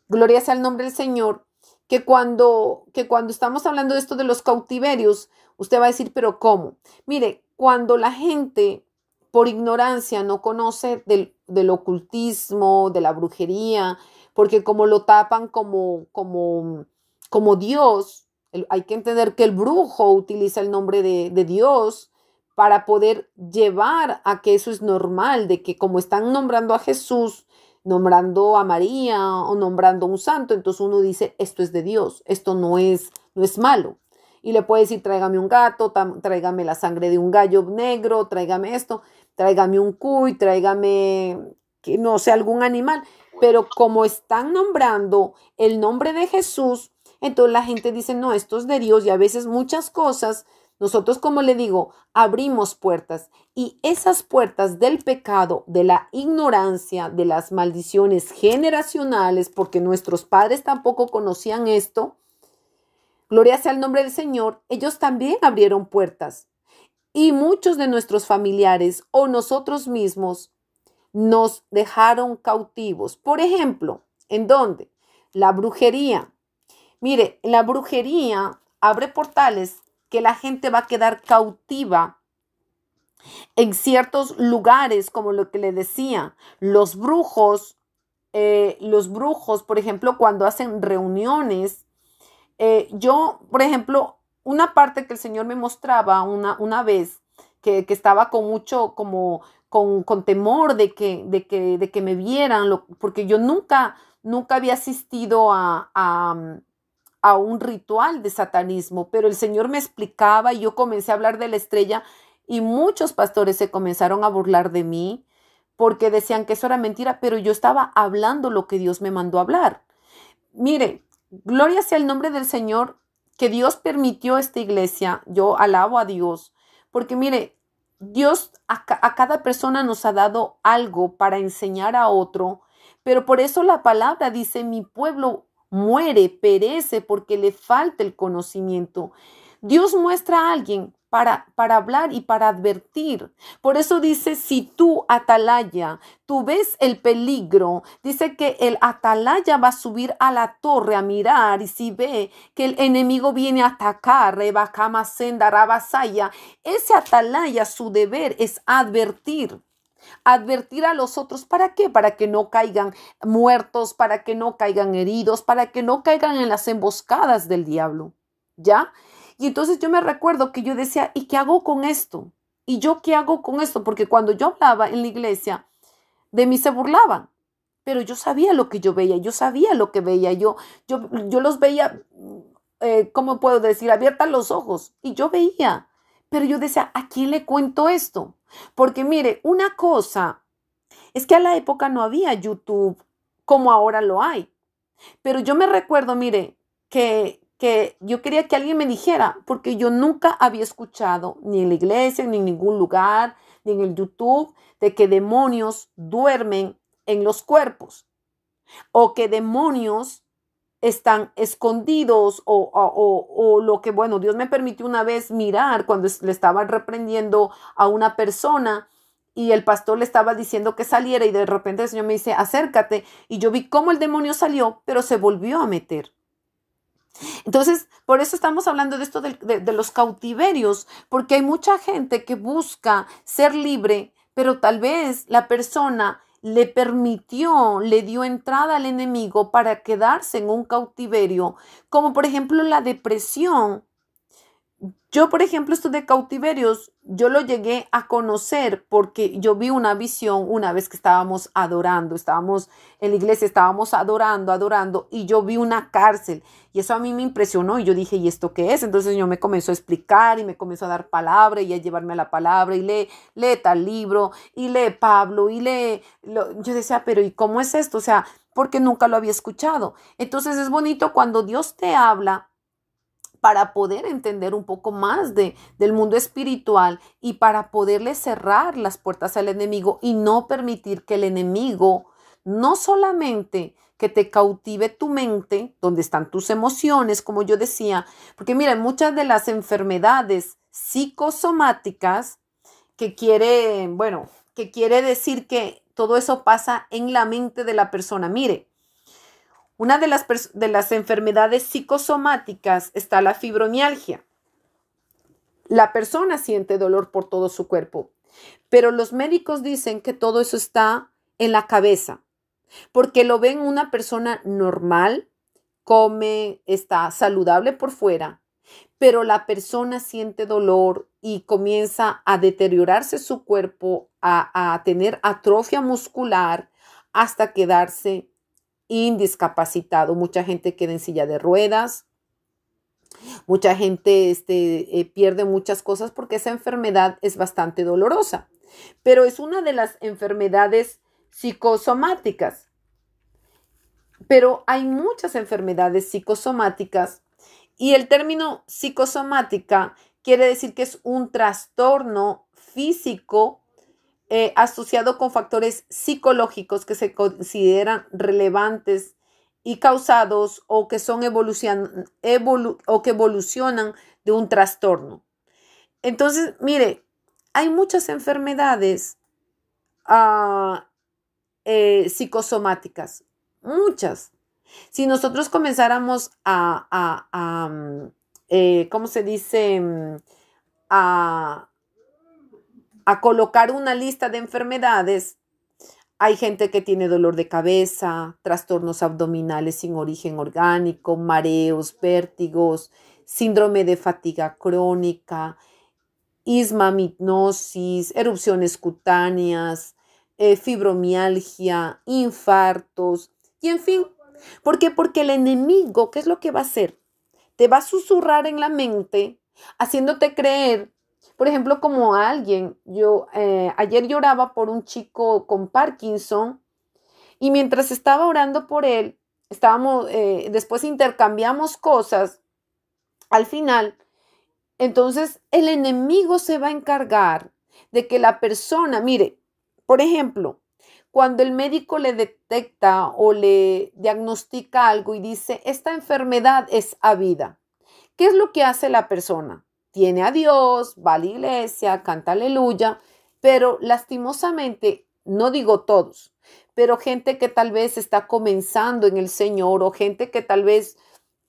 gloria sea el nombre del Señor, que cuando, que cuando estamos hablando de esto de los cautiverios, usted va a decir, pero ¿cómo? Mire, cuando la gente por ignorancia no conoce del, ocultismo, de la brujería, porque como lo tapan como, como, como Dios, hay que entender que el brujo utiliza el nombre de, Dios para poder llevar a que eso es normal, de que como están nombrando a Jesús, nombrando a María o nombrando a un santo, entonces uno dice, esto es de Dios, esto no es, no es malo y le puede decir, tráigame un gato, tráigame la sangre de un gallo negro, tráigame esto tráigame un cuy, tráigame, que no sé, algún animal. Pero como están nombrando el nombre de Jesús, entonces la gente dice, no, esto es de Dios y a veces muchas cosas, nosotros como le digo, abrimos puertas y esas puertas del pecado, de la ignorancia, de las maldiciones generacionales, porque nuestros padres tampoco conocían esto, gloria sea el nombre del Señor, ellos también abrieron puertas y muchos de nuestros familiares o nosotros mismos nos dejaron cautivos. Por ejemplo, ¿en dónde? La brujería. Mire, la brujería abre portales que la gente va a quedar cautiva en ciertos lugares, como lo que le decía, los brujos, eh, los brujos, por ejemplo, cuando hacen reuniones, eh, yo, por ejemplo, una parte que el Señor me mostraba una, una vez, que, estaba con mucho, como con, con temor de que, de, que, de que me vieran, porque yo nunca, nunca había asistido a, a, a un ritual de satanismo, pero el Señor me explicaba y yo comencé a hablar de la estrella y muchos pastores se comenzaron a burlar de mí porque decían que eso era mentira, pero yo estaba hablando lo que Dios me mandó a hablar. Mire, gloria sea el nombre del Señor que Dios permitió esta iglesia. Yo alabo a Dios, porque mire, Dios a, cada persona nos ha dado algo para enseñar a otro, pero por eso la palabra dice, mi pueblo muere, perece, porque le falta el conocimiento. Dios muestra a alguien para, hablar y para advertir. Por eso dice, si tú, atalaya, tú ves el peligro, dice que el atalaya va a subir a la torre a mirar y si ve que el enemigo viene a atacar, Rebacama, Senda, Rabasaya, ese atalaya su deber es advertir advertir a los otros. ¿Para qué? Para que no caigan muertos, para que no caigan heridos, para que no caigan en las emboscadas del diablo. ¿Ya? Y entonces yo me recuerdo que yo decía, ¿y qué hago con esto? ¿Y yo qué hago con esto? Porque cuando yo hablaba en la iglesia, de mí se burlaban. Pero yo sabía lo que yo veía, yo sabía lo que veía, yo, yo, yo los veía, eh, ¿cómo puedo decir? Abiertas los ojos. Y yo veía. Pero yo decía, ¿a quién le cuento esto? Porque mire, una cosa es que a la época no había YouTube como ahora lo hay. Pero yo me recuerdo, mire, que que yo quería que alguien me dijera, porque yo nunca había escuchado, ni en la iglesia, ni en ningún lugar, ni en el YouTube, de que demonios duermen en los cuerpos o que demonios están escondidos o, o, o, lo que, bueno, Dios me permitió una vez mirar cuando le estaban reprendiendo a una persona y el pastor le estaba diciendo que saliera y de repente el Señor me dice, acércate y yo vi cómo el demonio salió, pero se volvió a meter. Entonces, por eso estamos hablando de esto de, los cautiverios, porque hay mucha gente que busca ser libre, pero tal vez la persona le permitió, le dio entrada al enemigo para quedarse en un cautiverio, como por ejemplo la depresión yo, por ejemplo, esto de cautiverios, yo lo llegué a conocer porque yo vi una visión una vez que estábamos adorando, estábamos en la iglesia, estábamos adorando, adorando, y yo vi una cárcel. Y eso a mí me impresionó y yo dije, ¿y esto qué es? Entonces yo me comenzó a explicar y me comenzó a dar palabra y a llevarme a la palabra y lee, le tal libro y lee Pablo y lee... Yo decía, pero ¿y cómo es esto? O sea, porque nunca lo había escuchado. Entonces es bonito cuando Dios te habla para poder entender un poco más de, del mundo espiritual y para poderle cerrar las puertas al enemigo y no permitir que el enemigo no solamente que te cautive tu mente, donde están tus emociones, como yo decía, porque mira, muchas de las enfermedades psicosomáticas que quiere, bueno, que quiere decir que todo eso pasa en la mente de la persona. Mire, una de las, de las enfermedades psicosomáticas está la fibromialgia. La persona siente dolor por todo su cuerpo, pero los médicos dicen que todo eso está en la cabeza, porque lo ven una persona normal, come, está saludable por fuera, pero la persona siente dolor y comienza a deteriorarse su cuerpo, a, a tener atrofia muscular hasta quedarse indiscapacitado. Mucha gente queda en silla de ruedas. Mucha gente este, eh, pierde muchas cosas porque esa enfermedad es bastante dolorosa, pero es una de las enfermedades psicosomáticas. Pero hay muchas enfermedades psicosomáticas y el término psicosomática quiere decir que es un trastorno físico eh, asociado con factores psicológicos que se consideran relevantes y causados o que son o que evolucionan de un trastorno. Entonces, mire, hay muchas enfermedades ah, eh, psicosomáticas, muchas. Si nosotros comenzáramos a, mm, eh, ¿cómo se dice? Mm, a, a colocar una lista de enfermedades, hay gente que tiene dolor de cabeza, trastornos abdominales sin origen orgánico, mareos, vértigos, síndrome de fatiga crónica, mitnosis erupciones cutáneas, eh, fibromialgia, infartos y en fin. ¿Por qué? Porque el enemigo, ¿qué es lo que va a hacer? Te va a susurrar en la mente, haciéndote creer por ejemplo, como alguien, yo eh, ayer lloraba por un chico con Parkinson y mientras estaba orando por él, estábamos, eh, después intercambiamos cosas al final. Entonces, el enemigo se va a encargar de que la persona, mire, por ejemplo, cuando el médico le detecta o le diagnostica algo y dice, esta enfermedad es a vida, ¿qué es lo que hace la persona? tiene a Dios, va a la iglesia, canta aleluya, pero lastimosamente, no digo todos, pero gente que tal vez está comenzando en el Señor o gente que tal vez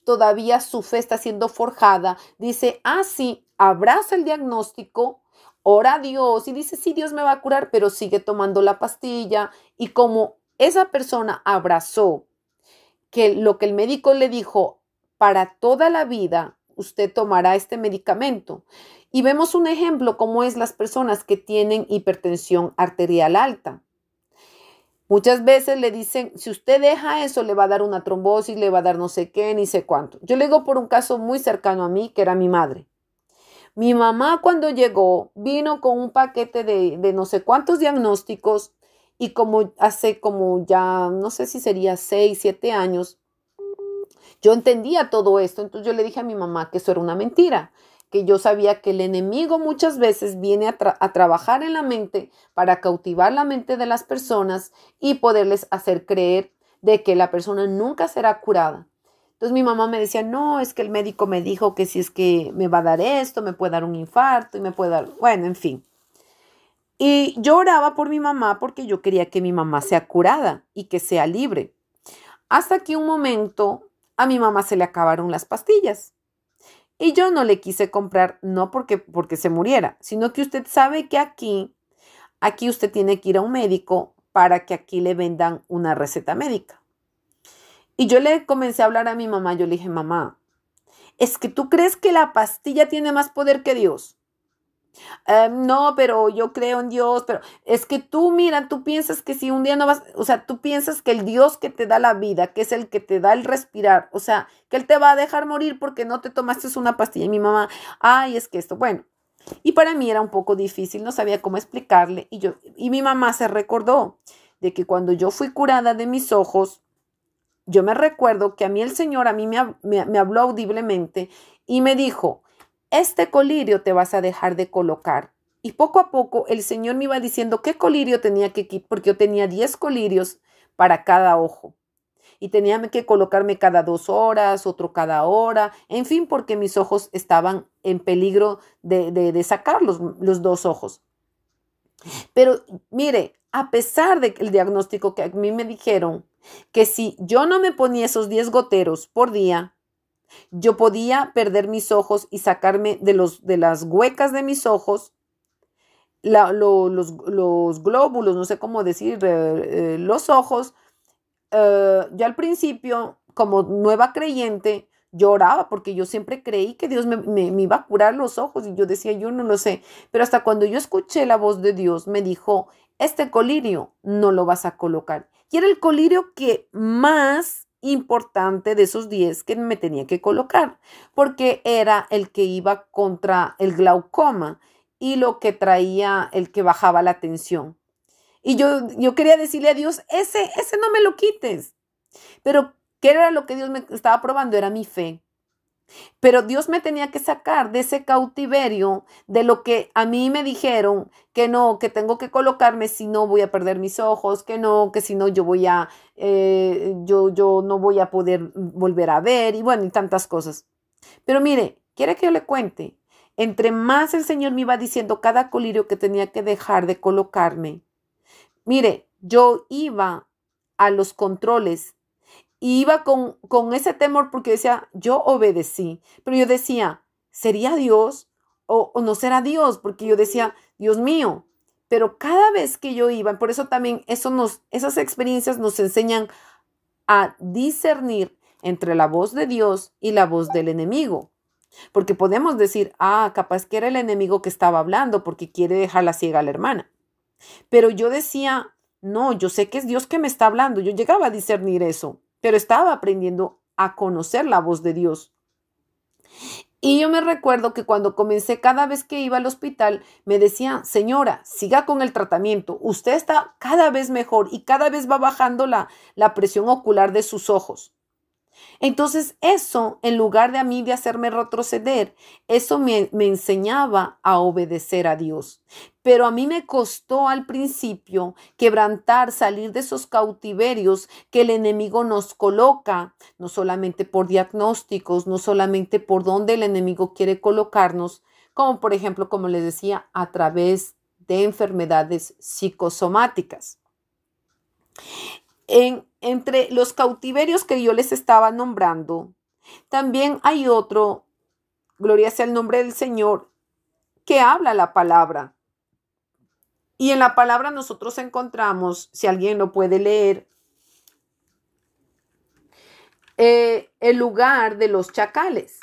todavía su fe está siendo forjada, dice, ah, sí, abraza el diagnóstico, ora a Dios y dice, sí, Dios me va a curar, pero sigue tomando la pastilla. Y como esa persona abrazó que lo que el médico le dijo para toda la vida usted tomará este medicamento. Y vemos un ejemplo como es las personas que tienen hipertensión arterial alta. Muchas veces le dicen, si usted deja eso, le va a dar una trombosis, le va a dar no sé qué, ni sé cuánto. Yo le digo por un caso muy cercano a mí, que era mi madre. Mi mamá cuando llegó vino con un paquete de, no sé cuántos diagnósticos y como hace como ya, no sé si sería 6, 7 años, yo entendía todo esto, entonces yo le dije a mi mamá que eso era una mentira, que yo sabía que el enemigo muchas veces viene a, trabajar en la mente para cautivar la mente de las personas y poderles hacer creer de que la persona nunca será curada. Entonces mi mamá me decía, no, es que el médico me dijo que si es que me va a dar esto, me puede dar un infarto y me puede dar, bueno, en fin. Y yo oraba por mi mamá porque yo quería que mi mamá sea curada y que sea libre. Hasta que un momento a mi mamá se le acabaron las pastillas. Y yo no le quise comprar, no porque, porque se muriera, sino que usted sabe que aquí, aquí usted tiene que ir a un médico para que aquí le vendan una receta médica. Y yo le comencé a hablar a mi mamá, yo le dije, mamá, es que tú crees que la pastilla tiene más poder que Dios. Em, no, pero yo creo en Dios, pero es que tú, mira, tú piensas que si un día no vas, o sea, tú piensas que el Dios que te da la vida, que es el que te da el respirar, o sea, que Él te va a dejar morir porque no te tomaste una pastilla. Y mi mamá, ay, es que esto, bueno. Y para mí era un poco difícil, no sabía cómo explicarle. Y yo, y mi mamá se recordó de que cuando yo fui curada de mis ojos, yo me recuerdo que a mí el Señor, a mí me, me habló audiblemente y me dijo, este colirio te vas a dejar de colocar. Y poco a poco el Señor me iba diciendo qué colirio tenía que quitar, porque yo tenía 10 colirios para cada ojo. Y tenía que colocarme cada dos horas, otro cada hora, en fin, porque mis ojos estaban en peligro de, de, sacar los, dos ojos. Pero mire, a pesar del el diagnóstico que a mí me dijeron, que si yo no me ponía esos 10 goteros por día, yo podía perder mis ojos y sacarme de, los, de las huecas de mis ojos los, glóbulos, no sé cómo decir, eh, eh, los ojos. Eh, yo al principio, como nueva creyente, lloraba porque yo siempre creí que Dios me, iba a curar los ojos y yo decía, yo no lo sé. Pero hasta cuando yo escuché la voz de Dios, me dijo, este colirio no lo vas a colocar. Y era el colirio que más importante de esos 10 que me tenía que colocar, porque era el que iba contra el glaucoma y lo que traía el que bajaba la tensión. Y yo, yo quería decirle a Dios, ese, ese no me lo quites. Pero, ¿qué era lo que Dios me estaba probando? Era mi fe. Pero Dios me tenía que sacar de ese cautiverio, de lo que a mí me dijeron, que no, que tengo que colocarme, si no voy a perder mis ojos, que no, que si no yo voy a, eh, yo, yo no voy a poder volver a ver, y bueno, y tantas cosas. Pero mire, quiere que yo le cuente, entre más el Señor me iba diciendo cada colirio que tenía que dejar de colocarme, mire, yo iba a los controles y iba con, con ese temor porque decía, yo obedecí, pero yo decía, ¿sería Dios o, no será Dios? Porque yo decía, Dios mío, pero cada vez que yo iba, por eso también eso nos, esas experiencias nos enseñan a discernir entre la voz de Dios y la voz del enemigo. Porque podemos decir, ah, capaz que era el enemigo que estaba hablando porque quiere dejar la ciega a la hermana. Pero yo decía, no, yo sé que es Dios que me está hablando. Yo llegaba a discernir eso pero estaba aprendiendo a conocer la voz de Dios. Y yo me recuerdo que cuando comencé, cada vez que iba al hospital, me decían, señora, siga con el tratamiento, usted está cada vez mejor y cada vez va bajando la, la presión ocular de sus ojos. Entonces eso, en lugar de a mí de hacerme retroceder, eso me, enseñaba a obedecer a Dios. Pero a mí me costó al principio quebrantar, salir de esos cautiverios que el enemigo nos coloca, no solamente por diagnósticos, no solamente por donde el enemigo quiere colocarnos, como por ejemplo, como les decía, a través de enfermedades psicosomáticas. En entre los cautiverios que yo les estaba nombrando, también hay otro, gloria sea el nombre del Señor, que habla la palabra. Y en la palabra nosotros encontramos, si alguien lo puede leer, eh, el lugar de los chacales.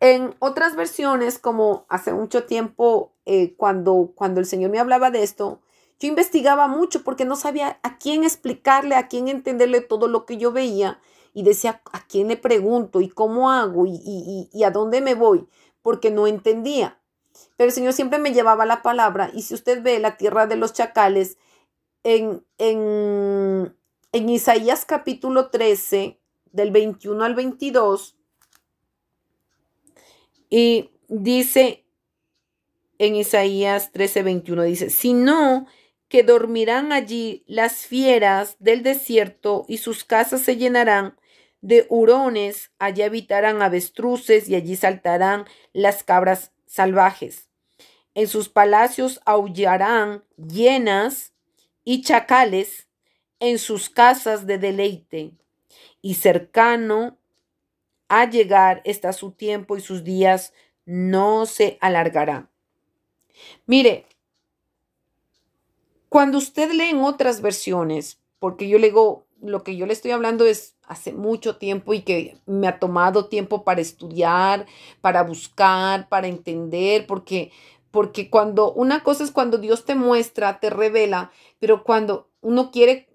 En otras versiones, como hace mucho tiempo, eh, cuando, cuando el Señor me hablaba de esto, yo investigaba mucho porque no sabía a quién explicarle, a quién entenderle todo lo que yo veía y decía a quién le pregunto y cómo hago y, a dónde me voy, porque no entendía. Pero el Señor siempre me llevaba la palabra y si usted ve la tierra de los chacales en, en, en Isaías capítulo 13, del 21 al 22, y dice en Isaías 13, 21, dice, si no que dormirán allí las fieras del desierto y sus casas se llenarán de hurones, allí habitarán avestruces y allí saltarán las cabras salvajes. En sus palacios aullarán hienas y chacales en sus casas de deleite. Y cercano a llegar está su tiempo y sus días no se alargarán. Mire, cuando usted lee en otras versiones, porque yo le digo, lo que yo le estoy hablando es hace mucho tiempo y que me ha tomado tiempo para estudiar, para buscar, para entender, porque porque cuando una cosa es cuando Dios te muestra, te revela, pero cuando uno quiere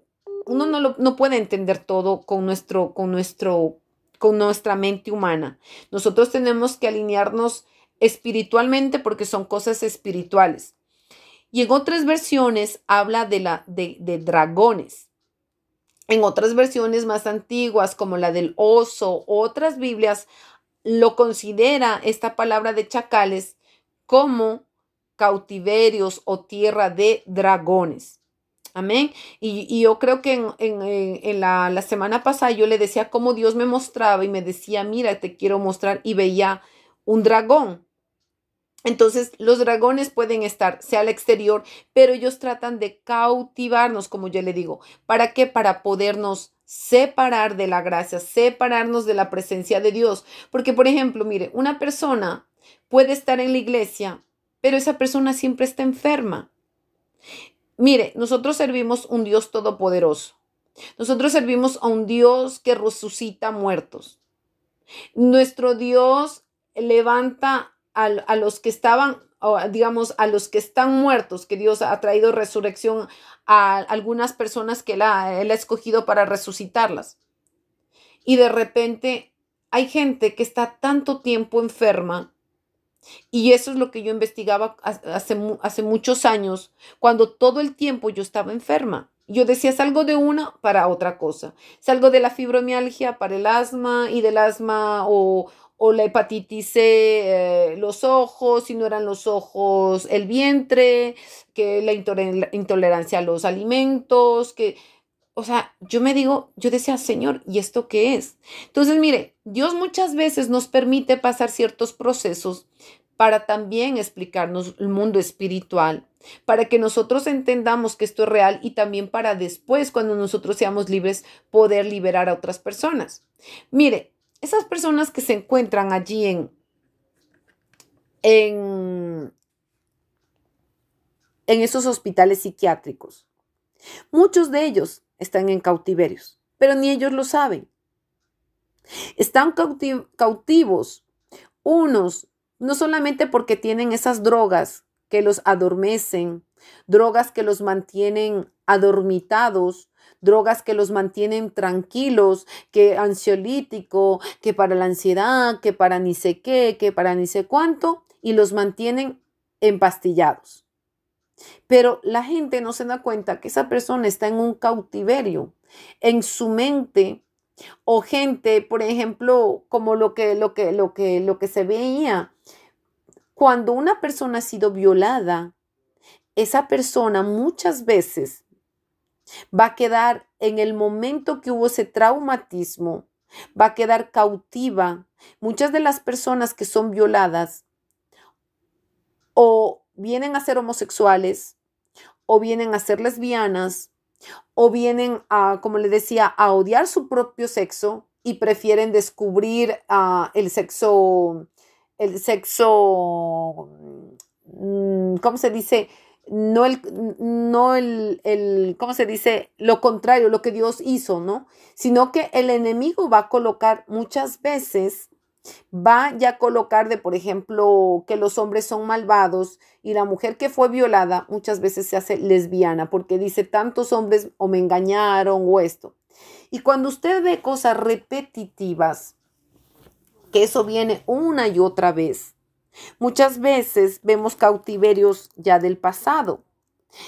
uno no, lo, puede entender todo con nuestro con nuestro con nuestra mente humana. Nosotros tenemos que alinearnos espiritualmente porque son cosas espirituales. Y en otras versiones habla de, la, de, dragones. En otras versiones más antiguas, como la del oso, otras Biblias, lo considera esta palabra de chacales como cautiverios o tierra de dragones. Amén. Y, yo creo que en, la, la, semana pasada yo le decía cómo Dios me mostraba y me decía, mira, te quiero mostrar y veía un dragón. Entonces, los dragones pueden estar, sea al exterior, pero ellos tratan de cautivarnos, como yo le digo. ¿Para qué? Para podernos separar de la gracia, separarnos de la presencia de Dios. Porque, por ejemplo, mire, una persona puede estar en la iglesia, pero esa persona siempre está enferma. Mire, nosotros servimos a un Dios todopoderoso. Nosotros servimos a un Dios que resucita muertos. Nuestro Dios levanta a, los que estaban digamos, a los que están muertos, que Dios ha traído resurrección a algunas personas que él ha, escogido para resucitarlas. Y de repente hay gente que está tanto tiempo enferma. Y eso es lo que yo investigaba hace, hace muchos años, cuando todo el tiempo yo estaba enferma. Yo decía, salgo de una para otra cosa. Salgo de la fibromialgia para el asma y del asma o, o la hepatitis C, eh, los ojos, si no eran los ojos, el vientre, que la intolerancia a los alimentos, que, o sea, yo me digo, yo decía, Señor, ¿y esto qué es? Entonces, mire, Dios muchas veces nos permite pasar ciertos procesos para también explicarnos el mundo espiritual, para que nosotros entendamos que esto es real y también para después, cuando nosotros seamos libres, poder liberar a otras personas. Mire, esas personas que se encuentran allí en, en, esos hospitales psiquiátricos, muchos de ellos están en cautiverios, pero ni ellos lo saben. Están cautivos unos, no solamente porque tienen esas drogas que los adormecen, drogas que los mantienen adormitados, drogas que los mantienen tranquilos, que ansiolítico, que para la ansiedad, que para ni sé qué, que para ni sé cuánto, y los mantienen empastillados. Pero la gente no se da cuenta que esa persona está en un cautiverio. En su mente o gente, por ejemplo, como lo que, lo que, lo que, lo que se veía. Cuando una persona ha sido violada, esa persona muchas veces Va a quedar en el momento que hubo ese traumatismo, va a quedar cautiva. Muchas de las personas que son violadas o vienen a ser homosexuales, o vienen a ser lesbianas, o vienen a, como le decía, a odiar su propio sexo y prefieren descubrir ah, el sexo, el sexo, mm, ¿cómo se dice? no el, no el, el, ¿cómo se dice? Lo contrario, lo que Dios hizo, ¿no? Sino que el enemigo va a colocar muchas veces, va ya a colocar de, por ejemplo, que los hombres son malvados y la mujer que fue violada muchas veces se hace lesbiana porque dice tantos hombres o me engañaron o esto. Y cuando usted ve cosas repetitivas, que eso viene una y otra vez, Muchas veces vemos cautiverios ya del pasado.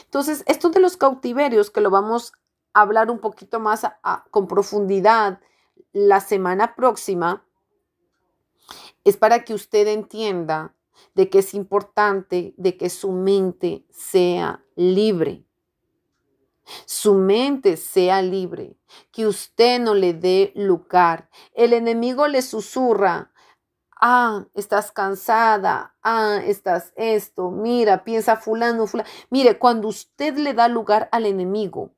Entonces, esto de los cautiverios, que lo vamos a hablar un poquito más con profundidad la semana próxima, es para que usted entienda de que es importante de que su mente sea libre. Su mente sea libre, que usted no le dé lugar. El enemigo le susurra, Ah, estás cansada. Ah, estás esto. Mira, piensa fulano, fulano. Mire, cuando usted le da lugar al enemigo,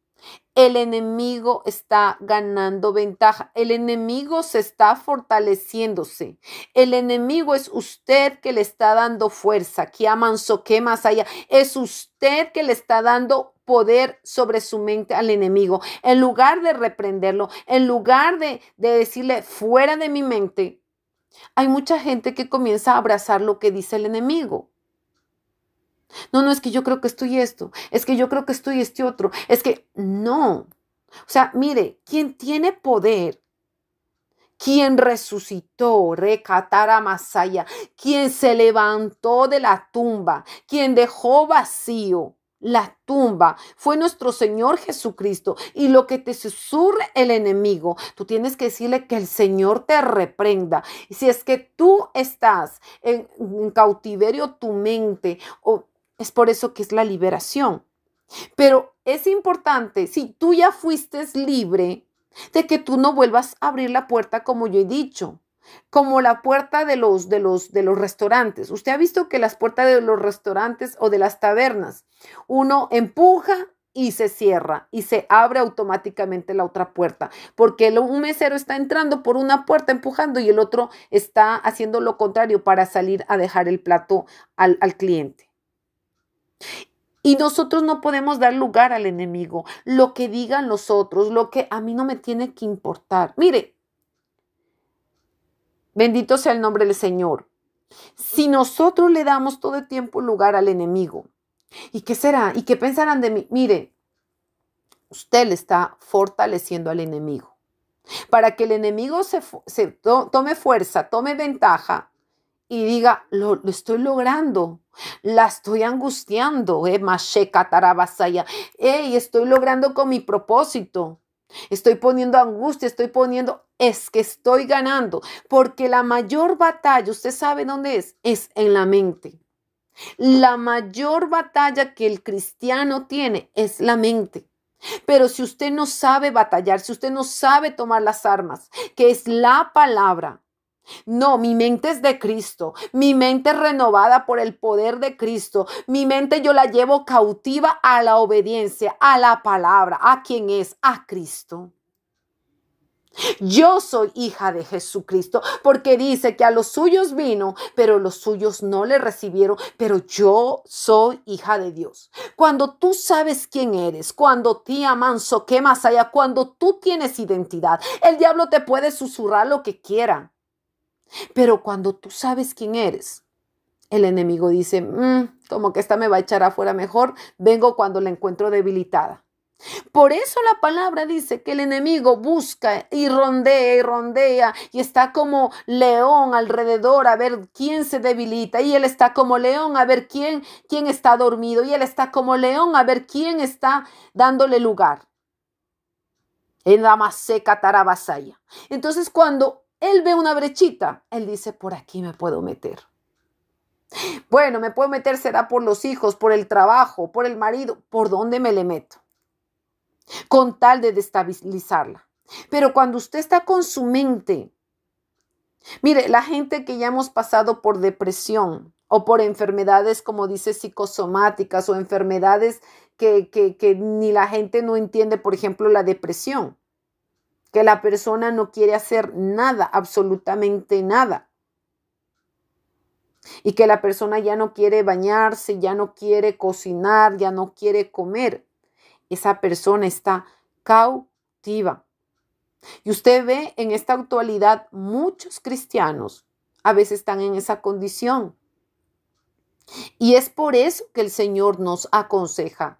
el enemigo está ganando ventaja. El enemigo se está fortaleciéndose. El enemigo es usted que le está dando fuerza. Que amanso, que más allá. Es usted que le está dando poder sobre su mente al enemigo. En lugar de reprenderlo, en lugar de, de decirle fuera de mi mente, hay mucha gente que comienza a abrazar lo que dice el enemigo. No, no, es que yo creo que estoy esto, es que yo creo que estoy este otro, es que no. O sea, mire, quien tiene poder, quien resucitó, recatara Masaya, quien se levantó de la tumba, quien dejó vacío la tumba fue nuestro Señor Jesucristo y lo que te susurre el enemigo, tú tienes que decirle que el Señor te reprenda. si es que tú estás en, cautiverio tu mente, o es por eso que es la liberación. Pero es importante, si tú ya fuiste libre, de que tú no vuelvas a abrir la puerta como yo he dicho como la puerta de los, de los, de los restaurantes. Usted ha visto que las puertas de los restaurantes o de las tabernas, uno empuja y se cierra y se abre automáticamente la otra puerta, porque el, un mesero está entrando por una puerta empujando y el otro está haciendo lo contrario para salir a dejar el plato al, al cliente. Y nosotros no podemos dar lugar al enemigo. Lo que digan los otros, lo que a mí no me tiene que importar. Mire, Bendito sea el nombre del Señor. Si nosotros le damos todo el tiempo lugar al enemigo, ¿y qué será? ¿Y qué pensarán de mí? Mire, usted le está fortaleciendo al enemigo. Para que el enemigo se, tome fuerza, tome ventaja y diga, lo, estoy logrando, la estoy angustiando, eh, Mashe Catarabasaya, hey, estoy logrando con mi propósito. Estoy poniendo angustia, estoy poniendo, es que estoy ganando, porque la mayor batalla, usted sabe dónde es, es en la mente. La mayor batalla que el cristiano tiene es la mente. Pero si usted no sabe batallar, si usted no sabe tomar las armas, que es la palabra, no, mi mente es de Cristo, mi mente es renovada por el poder de Cristo, mi mente yo la llevo cautiva a la obediencia, a la palabra, a quien es, a Cristo. Yo soy hija de Jesucristo porque dice que a los suyos vino, pero los suyos no le recibieron, pero yo soy hija de Dios. Cuando tú sabes quién eres, cuando te amanso, qué más allá, cuando tú tienes identidad, el diablo te puede susurrar lo que quiera. Pero cuando tú sabes quién eres, el enemigo dice, mm, como que esta me va a echar afuera mejor, vengo cuando la encuentro debilitada. Por eso la palabra dice que el enemigo busca y rondea y rondea y está como león alrededor a ver quién se debilita y él está como león a ver quién quién está dormido y él está como león a ver quién está dándole lugar. En la seca tarabasaya. Entonces cuando él ve una brechita, él dice, por aquí me puedo meter. Bueno, me puedo meter, será por los hijos, por el trabajo, por el marido, por dónde me le meto, con tal de destabilizarla. Pero cuando usted está con su mente, mire, la gente que ya hemos pasado por depresión o por enfermedades, como dice, psicosomáticas o enfermedades que, que ni la gente no entiende, por ejemplo, la depresión que la persona no quiere hacer nada, absolutamente nada. Y que la persona ya no quiere bañarse, ya no quiere cocinar, ya no quiere comer. Esa persona está cautiva. Y usted ve en esta actualidad muchos cristianos a veces están en esa condición. Y es por eso que el Señor nos aconseja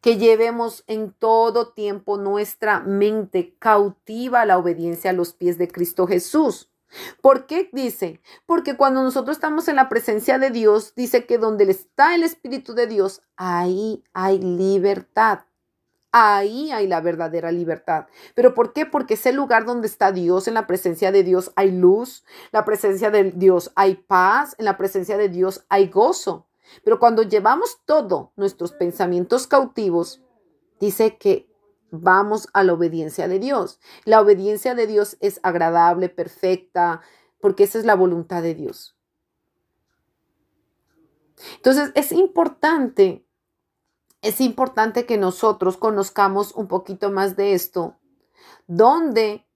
que llevemos en todo tiempo nuestra mente cautiva a la obediencia a los pies de Cristo Jesús. ¿Por qué dice? Porque cuando nosotros estamos en la presencia de Dios, dice que donde está el Espíritu de Dios, ahí hay libertad. Ahí hay la verdadera libertad. ¿Pero por qué? Porque es el lugar donde está Dios, en la presencia de Dios hay luz, la presencia de Dios hay paz, en la presencia de Dios hay gozo. Pero cuando llevamos todo nuestros pensamientos cautivos, dice que vamos a la obediencia de Dios. La obediencia de Dios es agradable, perfecta, porque esa es la voluntad de Dios. Entonces es importante, es importante que nosotros conozcamos un poquito más de esto, ¿Dónde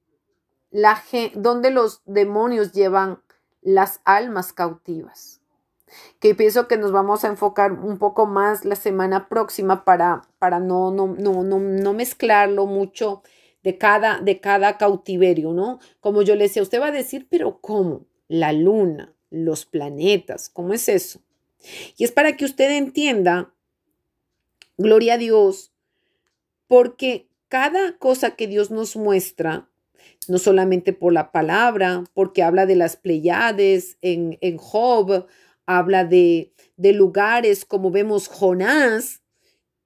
donde los demonios llevan las almas cautivas que pienso que nos vamos a enfocar un poco más la semana próxima para, para no, no, no, no, mezclarlo mucho de cada, de cada cautiverio, ¿no? Como yo le decía, usted va a decir, pero ¿cómo? La luna, los planetas, ¿cómo es eso? Y es para que usted entienda, gloria a Dios, porque cada cosa que Dios nos muestra, no solamente por la palabra, porque habla de las Pleiades en, en Job, habla de, lugares como vemos Jonás.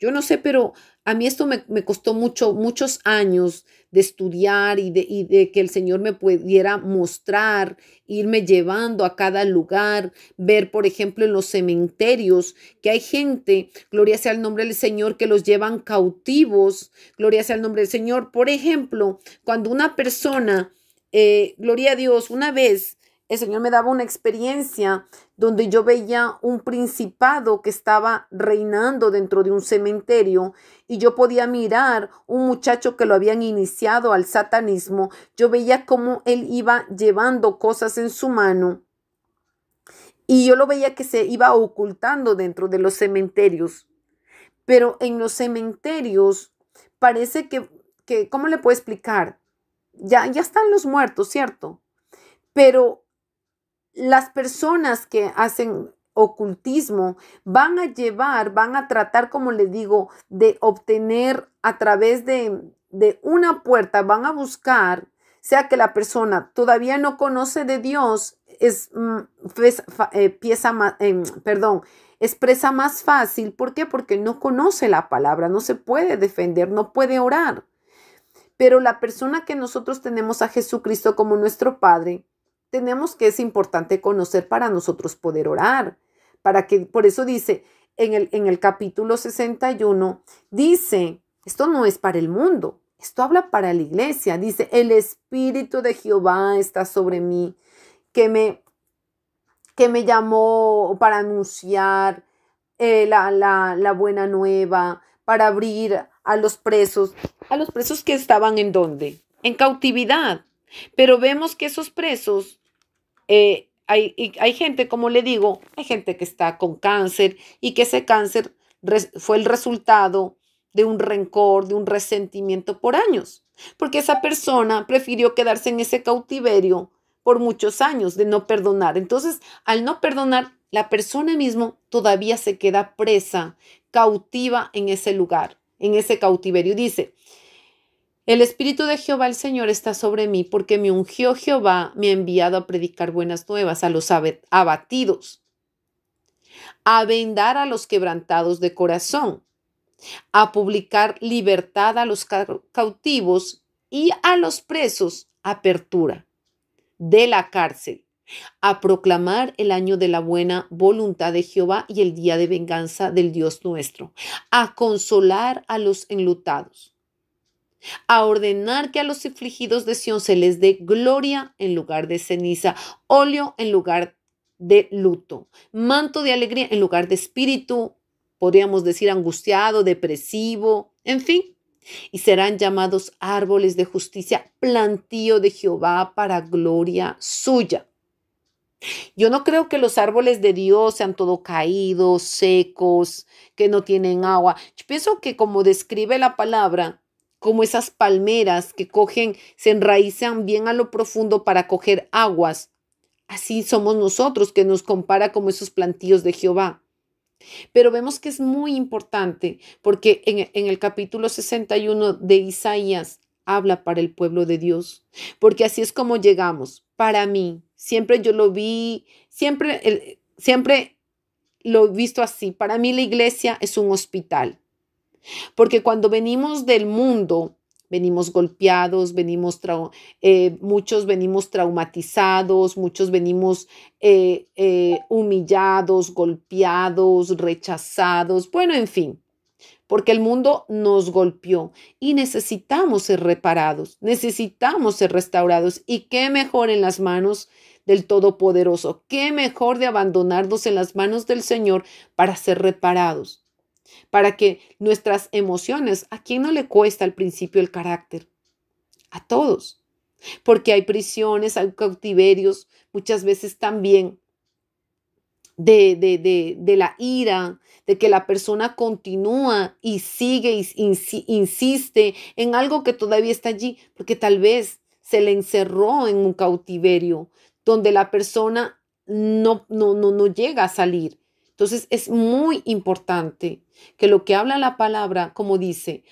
Yo no sé, pero a mí esto me, costó mucho, muchos años de estudiar y de, de, que el Señor me pudiera mostrar, irme llevando a cada lugar, ver, por ejemplo, en los cementerios, que hay gente, gloria sea el nombre del Señor, que los llevan cautivos, gloria sea el nombre del Señor. Por ejemplo, cuando una persona, eh, gloria a Dios, una vez el Señor me daba una experiencia donde yo veía un principado que estaba reinando dentro de un cementerio y yo podía mirar un muchacho que lo habían iniciado al satanismo. Yo veía cómo él iba llevando cosas en su mano y yo lo veía que se iba ocultando dentro de los cementerios. Pero en los cementerios parece que, que ¿cómo le puedo explicar? Ya, ya están los muertos, ¿cierto? Pero las personas que hacen ocultismo van a llevar, van a tratar, como le digo, de obtener a través de, de una puerta, van a buscar, sea que la persona todavía no conoce de Dios, es, mm, eh, pieza más, eh, perdón, expresa más fácil. ¿Por qué? Porque no conoce la palabra, no se puede defender, no puede orar. Pero la persona que nosotros tenemos a Jesucristo como nuestro Padre, tenemos que es importante conocer para nosotros poder orar. Para que, por eso dice en el, en el capítulo 61, dice, esto no es para el mundo, esto habla para la iglesia. Dice, el Espíritu de Jehová está sobre mí, que me, que me llamó para anunciar eh, la, la, buena nueva, para abrir a los presos, a los presos que estaban en dónde? En cautividad. Pero vemos que esos presos eh, hay, hay gente, como le digo, hay gente que está con cáncer y que ese cáncer fue el resultado de un rencor, de un resentimiento por años, porque esa persona prefirió quedarse en ese cautiverio por muchos años de no perdonar. Entonces, al no perdonar, la persona mismo todavía se queda presa, cautiva en ese lugar, en ese cautiverio. Dice, el Espíritu de Jehová el Señor está sobre mí porque me ungió Jehová, me ha enviado a predicar buenas nuevas a los abatidos, a vendar a los quebrantados de corazón, a publicar libertad a los cautivos y a los presos, apertura de la cárcel, a proclamar el año de la buena voluntad de Jehová y el día de venganza del Dios nuestro, a consolar a los enlutados a ordenar que a los afligidos de Sion se les dé gloria en lugar de ceniza, óleo en lugar de luto, manto de alegría en lugar de espíritu, podríamos decir angustiado, depresivo, en fin. Y serán llamados árboles de justicia, plantío de Jehová para gloria suya. Yo no creo que los árboles de Dios sean todo caídos, secos, que no tienen agua. pienso que como describe la palabra, como esas palmeras que cogen, se enraízan bien a lo profundo para coger aguas. Así somos nosotros que nos compara como esos plantíos de Jehová. Pero vemos que es muy importante porque en, el capítulo 61 de Isaías habla para el pueblo de Dios, porque así es como llegamos. Para mí, siempre yo lo vi, siempre, siempre lo he visto así. Para mí la iglesia es un hospital. Porque cuando venimos del mundo, venimos golpeados, venimos eh, muchos venimos traumatizados, muchos venimos eh, eh, humillados, golpeados, rechazados, bueno, en fin, porque el mundo nos golpeó y necesitamos ser reparados, necesitamos ser restaurados y qué mejor en las manos del Todopoderoso, qué mejor de abandonarnos en las manos del Señor para ser reparados para que nuestras emociones, ¿a quién no le cuesta al principio el carácter? A todos, porque hay prisiones, hay cautiverios, muchas veces también de, de, de, la ira, de que la persona continúa y sigue insiste en algo que todavía está allí, porque tal vez se le encerró en un cautiverio donde la persona no, no, no llega a salir. Entonces es muy importante que lo que habla la palabra, como dice,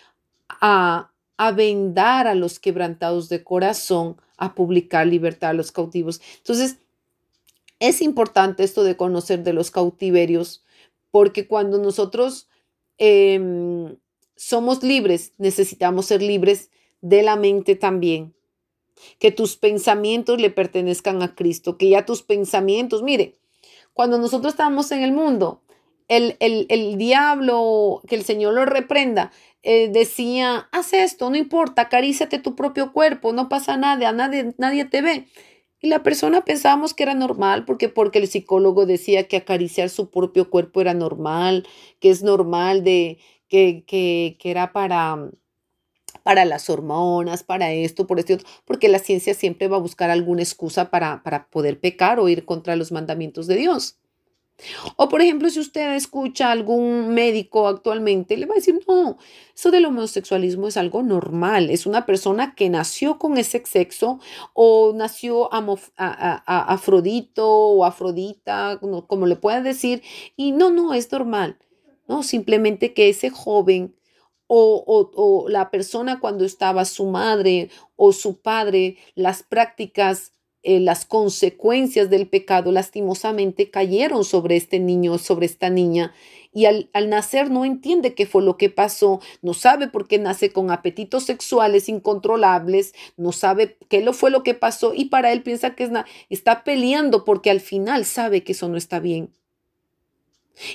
a, vendar a los quebrantados de corazón, a publicar libertad a los cautivos. Entonces, es importante esto de conocer de los cautiverios, porque cuando nosotros em, somos libres, necesitamos ser libres de la mente también. Que tus pensamientos le pertenezcan a Cristo, que ya tus pensamientos, mire, cuando nosotros estábamos en el mundo, el, el, diablo, que el Señor lo reprenda, eh, decía, haz esto, no importa, acaríciate tu propio cuerpo, no pasa nada, nadie, nadie te ve. Y la persona pensamos que era normal porque porque el psicólogo decía que acariciar su propio cuerpo era normal, que es normal de que, que era para para las hormonas, para esto, por este otro, porque la ciencia siempre va a buscar alguna excusa para, poder pecar o ir contra los mandamientos de Dios. O por ejemplo, si usted escucha a algún médico actualmente, le va a decir, no, eso del homosexualismo es algo normal, es una persona que nació con ese sexo o nació afrodito o afrodita, como, le pueda decir, y no, no, es normal, ¿no? Simplemente que ese joven o, la persona cuando estaba su madre o su padre, las prácticas eh, las consecuencias del pecado lastimosamente cayeron sobre este niño, sobre esta niña. Y al, nacer no entiende qué fue lo que pasó, no sabe por qué nace con apetitos sexuales incontrolables, no sabe qué lo fue lo que pasó y para él piensa que está peleando porque al final sabe que eso no está bien.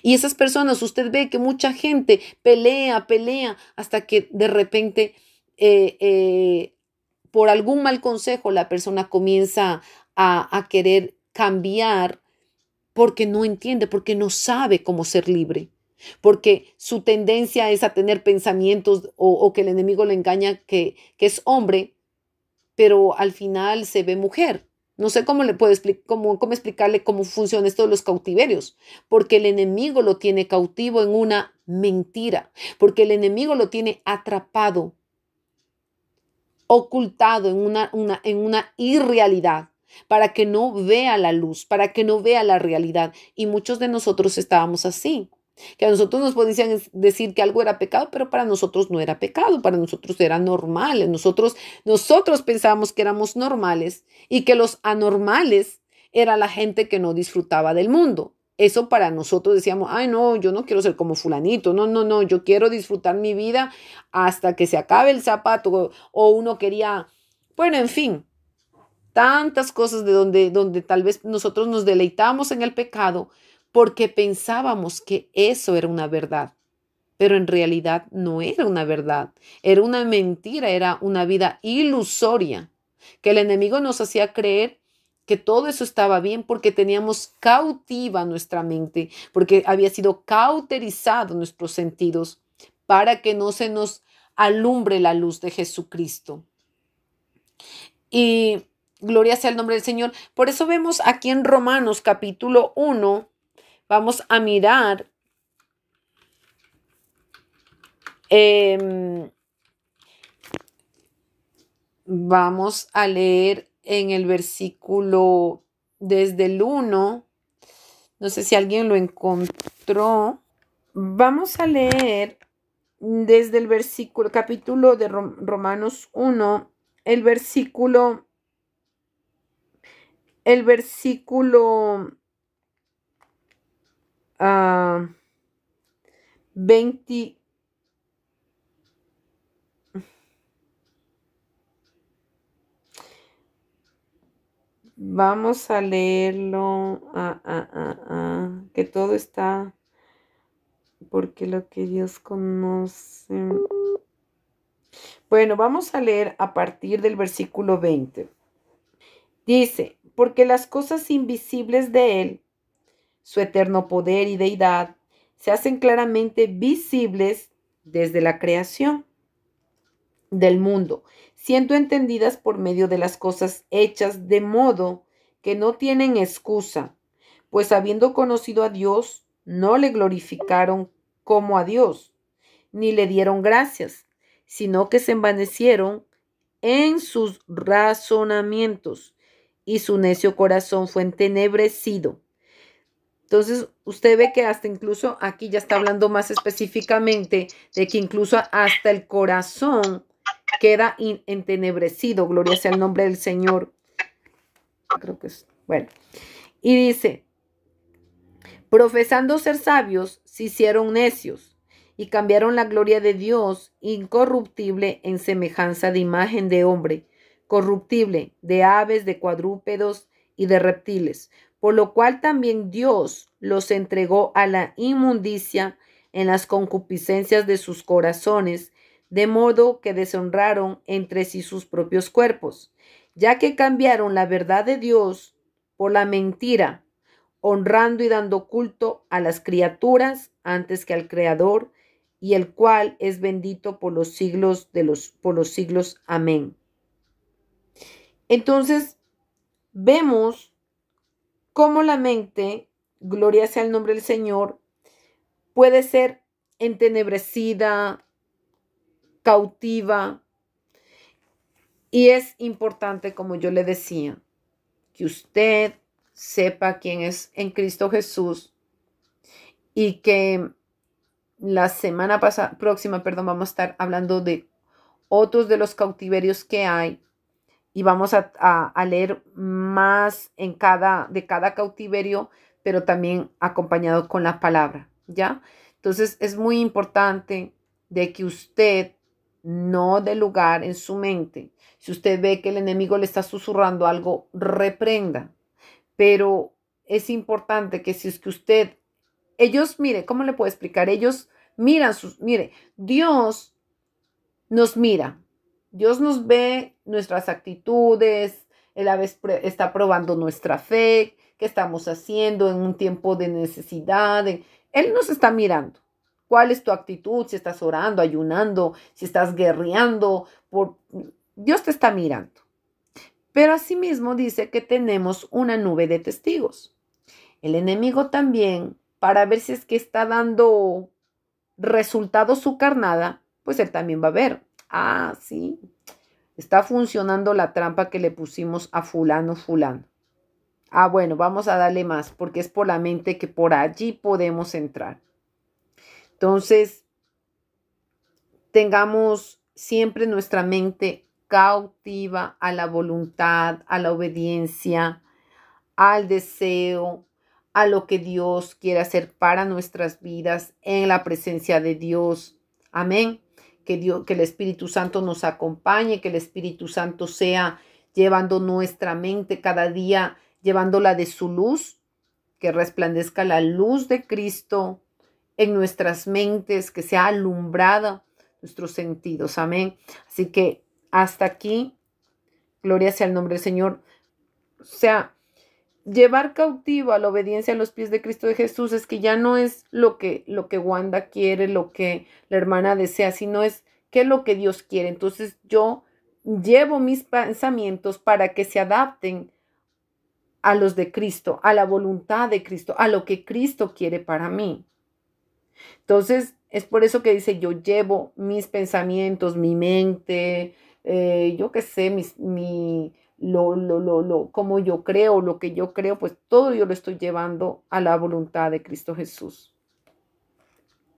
Y esas personas, usted ve que mucha gente pelea, pelea, hasta que de repente, eh, eh, por algún mal consejo, la persona comienza a, querer cambiar porque no entiende, porque no sabe cómo ser libre porque su tendencia es a tener pensamientos o, que el enemigo le engaña que, es hombre, pero al final se ve mujer. No sé cómo le puedo explicar, cómo, cómo explicarle cómo funciona esto de los cautiverios, porque el enemigo lo tiene cautivo en una mentira, porque el enemigo lo tiene atrapado, ocultado en una irrealidad para que no vea la luz, para que no vea la realidad. Y muchos de nosotros estábamos así. Que a nosotros nos podían decir que algo era pecado, pero para nosotros no era pecado, para nosotros era normal. Nosotros, nosotros pensábamos que éramos normales y que los anormales era la gente que no disfrutaba del mundo. Eso para nosotros decíamos, ay no, yo no quiero ser como fulanito, no, no, no, yo quiero disfrutar mi vida hasta que se acabe el zapato o uno quería, bueno, en fin, tantas cosas de donde, donde tal vez nosotros nos deleitamos en el pecado, porque pensábamos que eso era una verdad, pero en realidad no era una verdad, era una mentira, era una vida ilusoria, que el enemigo nos hacía creer que todo eso estaba bien porque teníamos cautiva nuestra mente, porque había sido cauterizado nuestros sentidos para que no se nos alumbre la luz de Jesucristo. Y gloria sea el nombre del Señor. Por eso vemos aquí en Romanos capítulo 1, Vamos a mirar em, vamos a leer en el versículo desde el 1. No sé si alguien lo encontró. Vamos a leer desde el versículo, capítulo de Romanos 1, el versículo, el versículo 20, ah, Vamos a leerlo, ah, ah, que todo está, porque lo que Dios conoce. Bueno, vamos a leer a partir del versículo 20. Dice, porque las cosas invisibles de Él, su eterno poder y deidad se hacen claramente visibles desde la creación del mundo, siendo entendidas por medio de las cosas hechas de modo que no tienen excusa, pues habiendo conocido a Dios, no le glorificaron como a Dios, ni le dieron gracias, sino que se envanecieron en sus razonamientos, y su necio corazón fue entenebrecido. Entonces, usted ve que hasta incluso aquí ya está hablando más específicamente de que incluso hasta el corazón queda entenebrecido. Gloria sea el nombre del Señor. Creo que es. Bueno. Y dice, profesando ser sabios, se hicieron necios y cambiaron la gloria de Dios incorruptible en semejanza de imagen de hombre, corruptible, de aves, de cuadrúpedos y de reptiles por lo cual también Dios los entregó a la inmundicia en las concupiscencias de sus corazones, de modo que deshonraron entre sí sus propios cuerpos, ya que cambiaron la verdad de Dios por la mentira, honrando y dando culto a las criaturas antes que al Creador, y el cual es bendito por los siglos de los por los siglos. Amén. Entonces, vemos cómo la mente, gloria sea el nombre del Señor, puede ser entenebrecida, cautiva. Y es importante, como yo le decía, que usted sepa quién es en Cristo Jesús y que la semana próxima, perdón, vamos a estar hablando de otros de los cautiverios que hay y vamos a, leer más en cada, de cada cautiverio, pero también acompañado con la palabra, ¿ya? Entonces es muy importante de que usted no dé lugar en su mente. Si usted ve que el enemigo le está susurrando algo, reprenda. Pero es importante que si es que usted, ellos, mire, ¿cómo le puedo explicar? Ellos miran sus, mire, Dios nos mira, Dios nos ve nuestras actitudes, Él está probando nuestra fe, qué estamos haciendo en un tiempo de necesidad. Él nos está mirando. ¿Cuál es tu actitud? Si estás orando, ayunando, si estás guerreando. Por... Dios te está mirando. Pero asimismo dice que tenemos una nube de testigos. El enemigo también, para ver si es que está dando resultado su carnada, pues él también va a ver ah, sí, está funcionando la trampa que le pusimos a fulano, fulano. Ah, bueno, vamos a darle más porque es por la mente que por allí podemos entrar. Entonces, tengamos siempre nuestra mente cautiva a la voluntad, a la obediencia, al deseo, a lo que Dios quiere hacer para nuestras vidas en la presencia de Dios. Amén que, Dios, que el Espíritu Santo nos acompañe, que el Espíritu Santo sea llevando nuestra mente cada día, llevándola de su luz, que resplandezca la luz de Cristo en nuestras mentes, que sea alumbrada nuestros sentidos. Amén. Así que hasta aquí, gloria sea el nombre del Señor. O sea, llevar cautivo a la obediencia a los pies de Cristo de Jesús es que ya no es lo que, lo que Wanda quiere, lo que la hermana desea, sino es qué es lo que Dios quiere. Entonces yo llevo mis pensamientos para que se adapten a los de Cristo, a la voluntad de Cristo, a lo que Cristo quiere para mí. Entonces, es por eso que dice, yo llevo mis pensamientos, mi mente, eh, yo qué sé, mis, mi, lo, lo, lo, lo, como yo creo, lo que yo creo, pues todo yo lo estoy llevando a la voluntad de Cristo Jesús.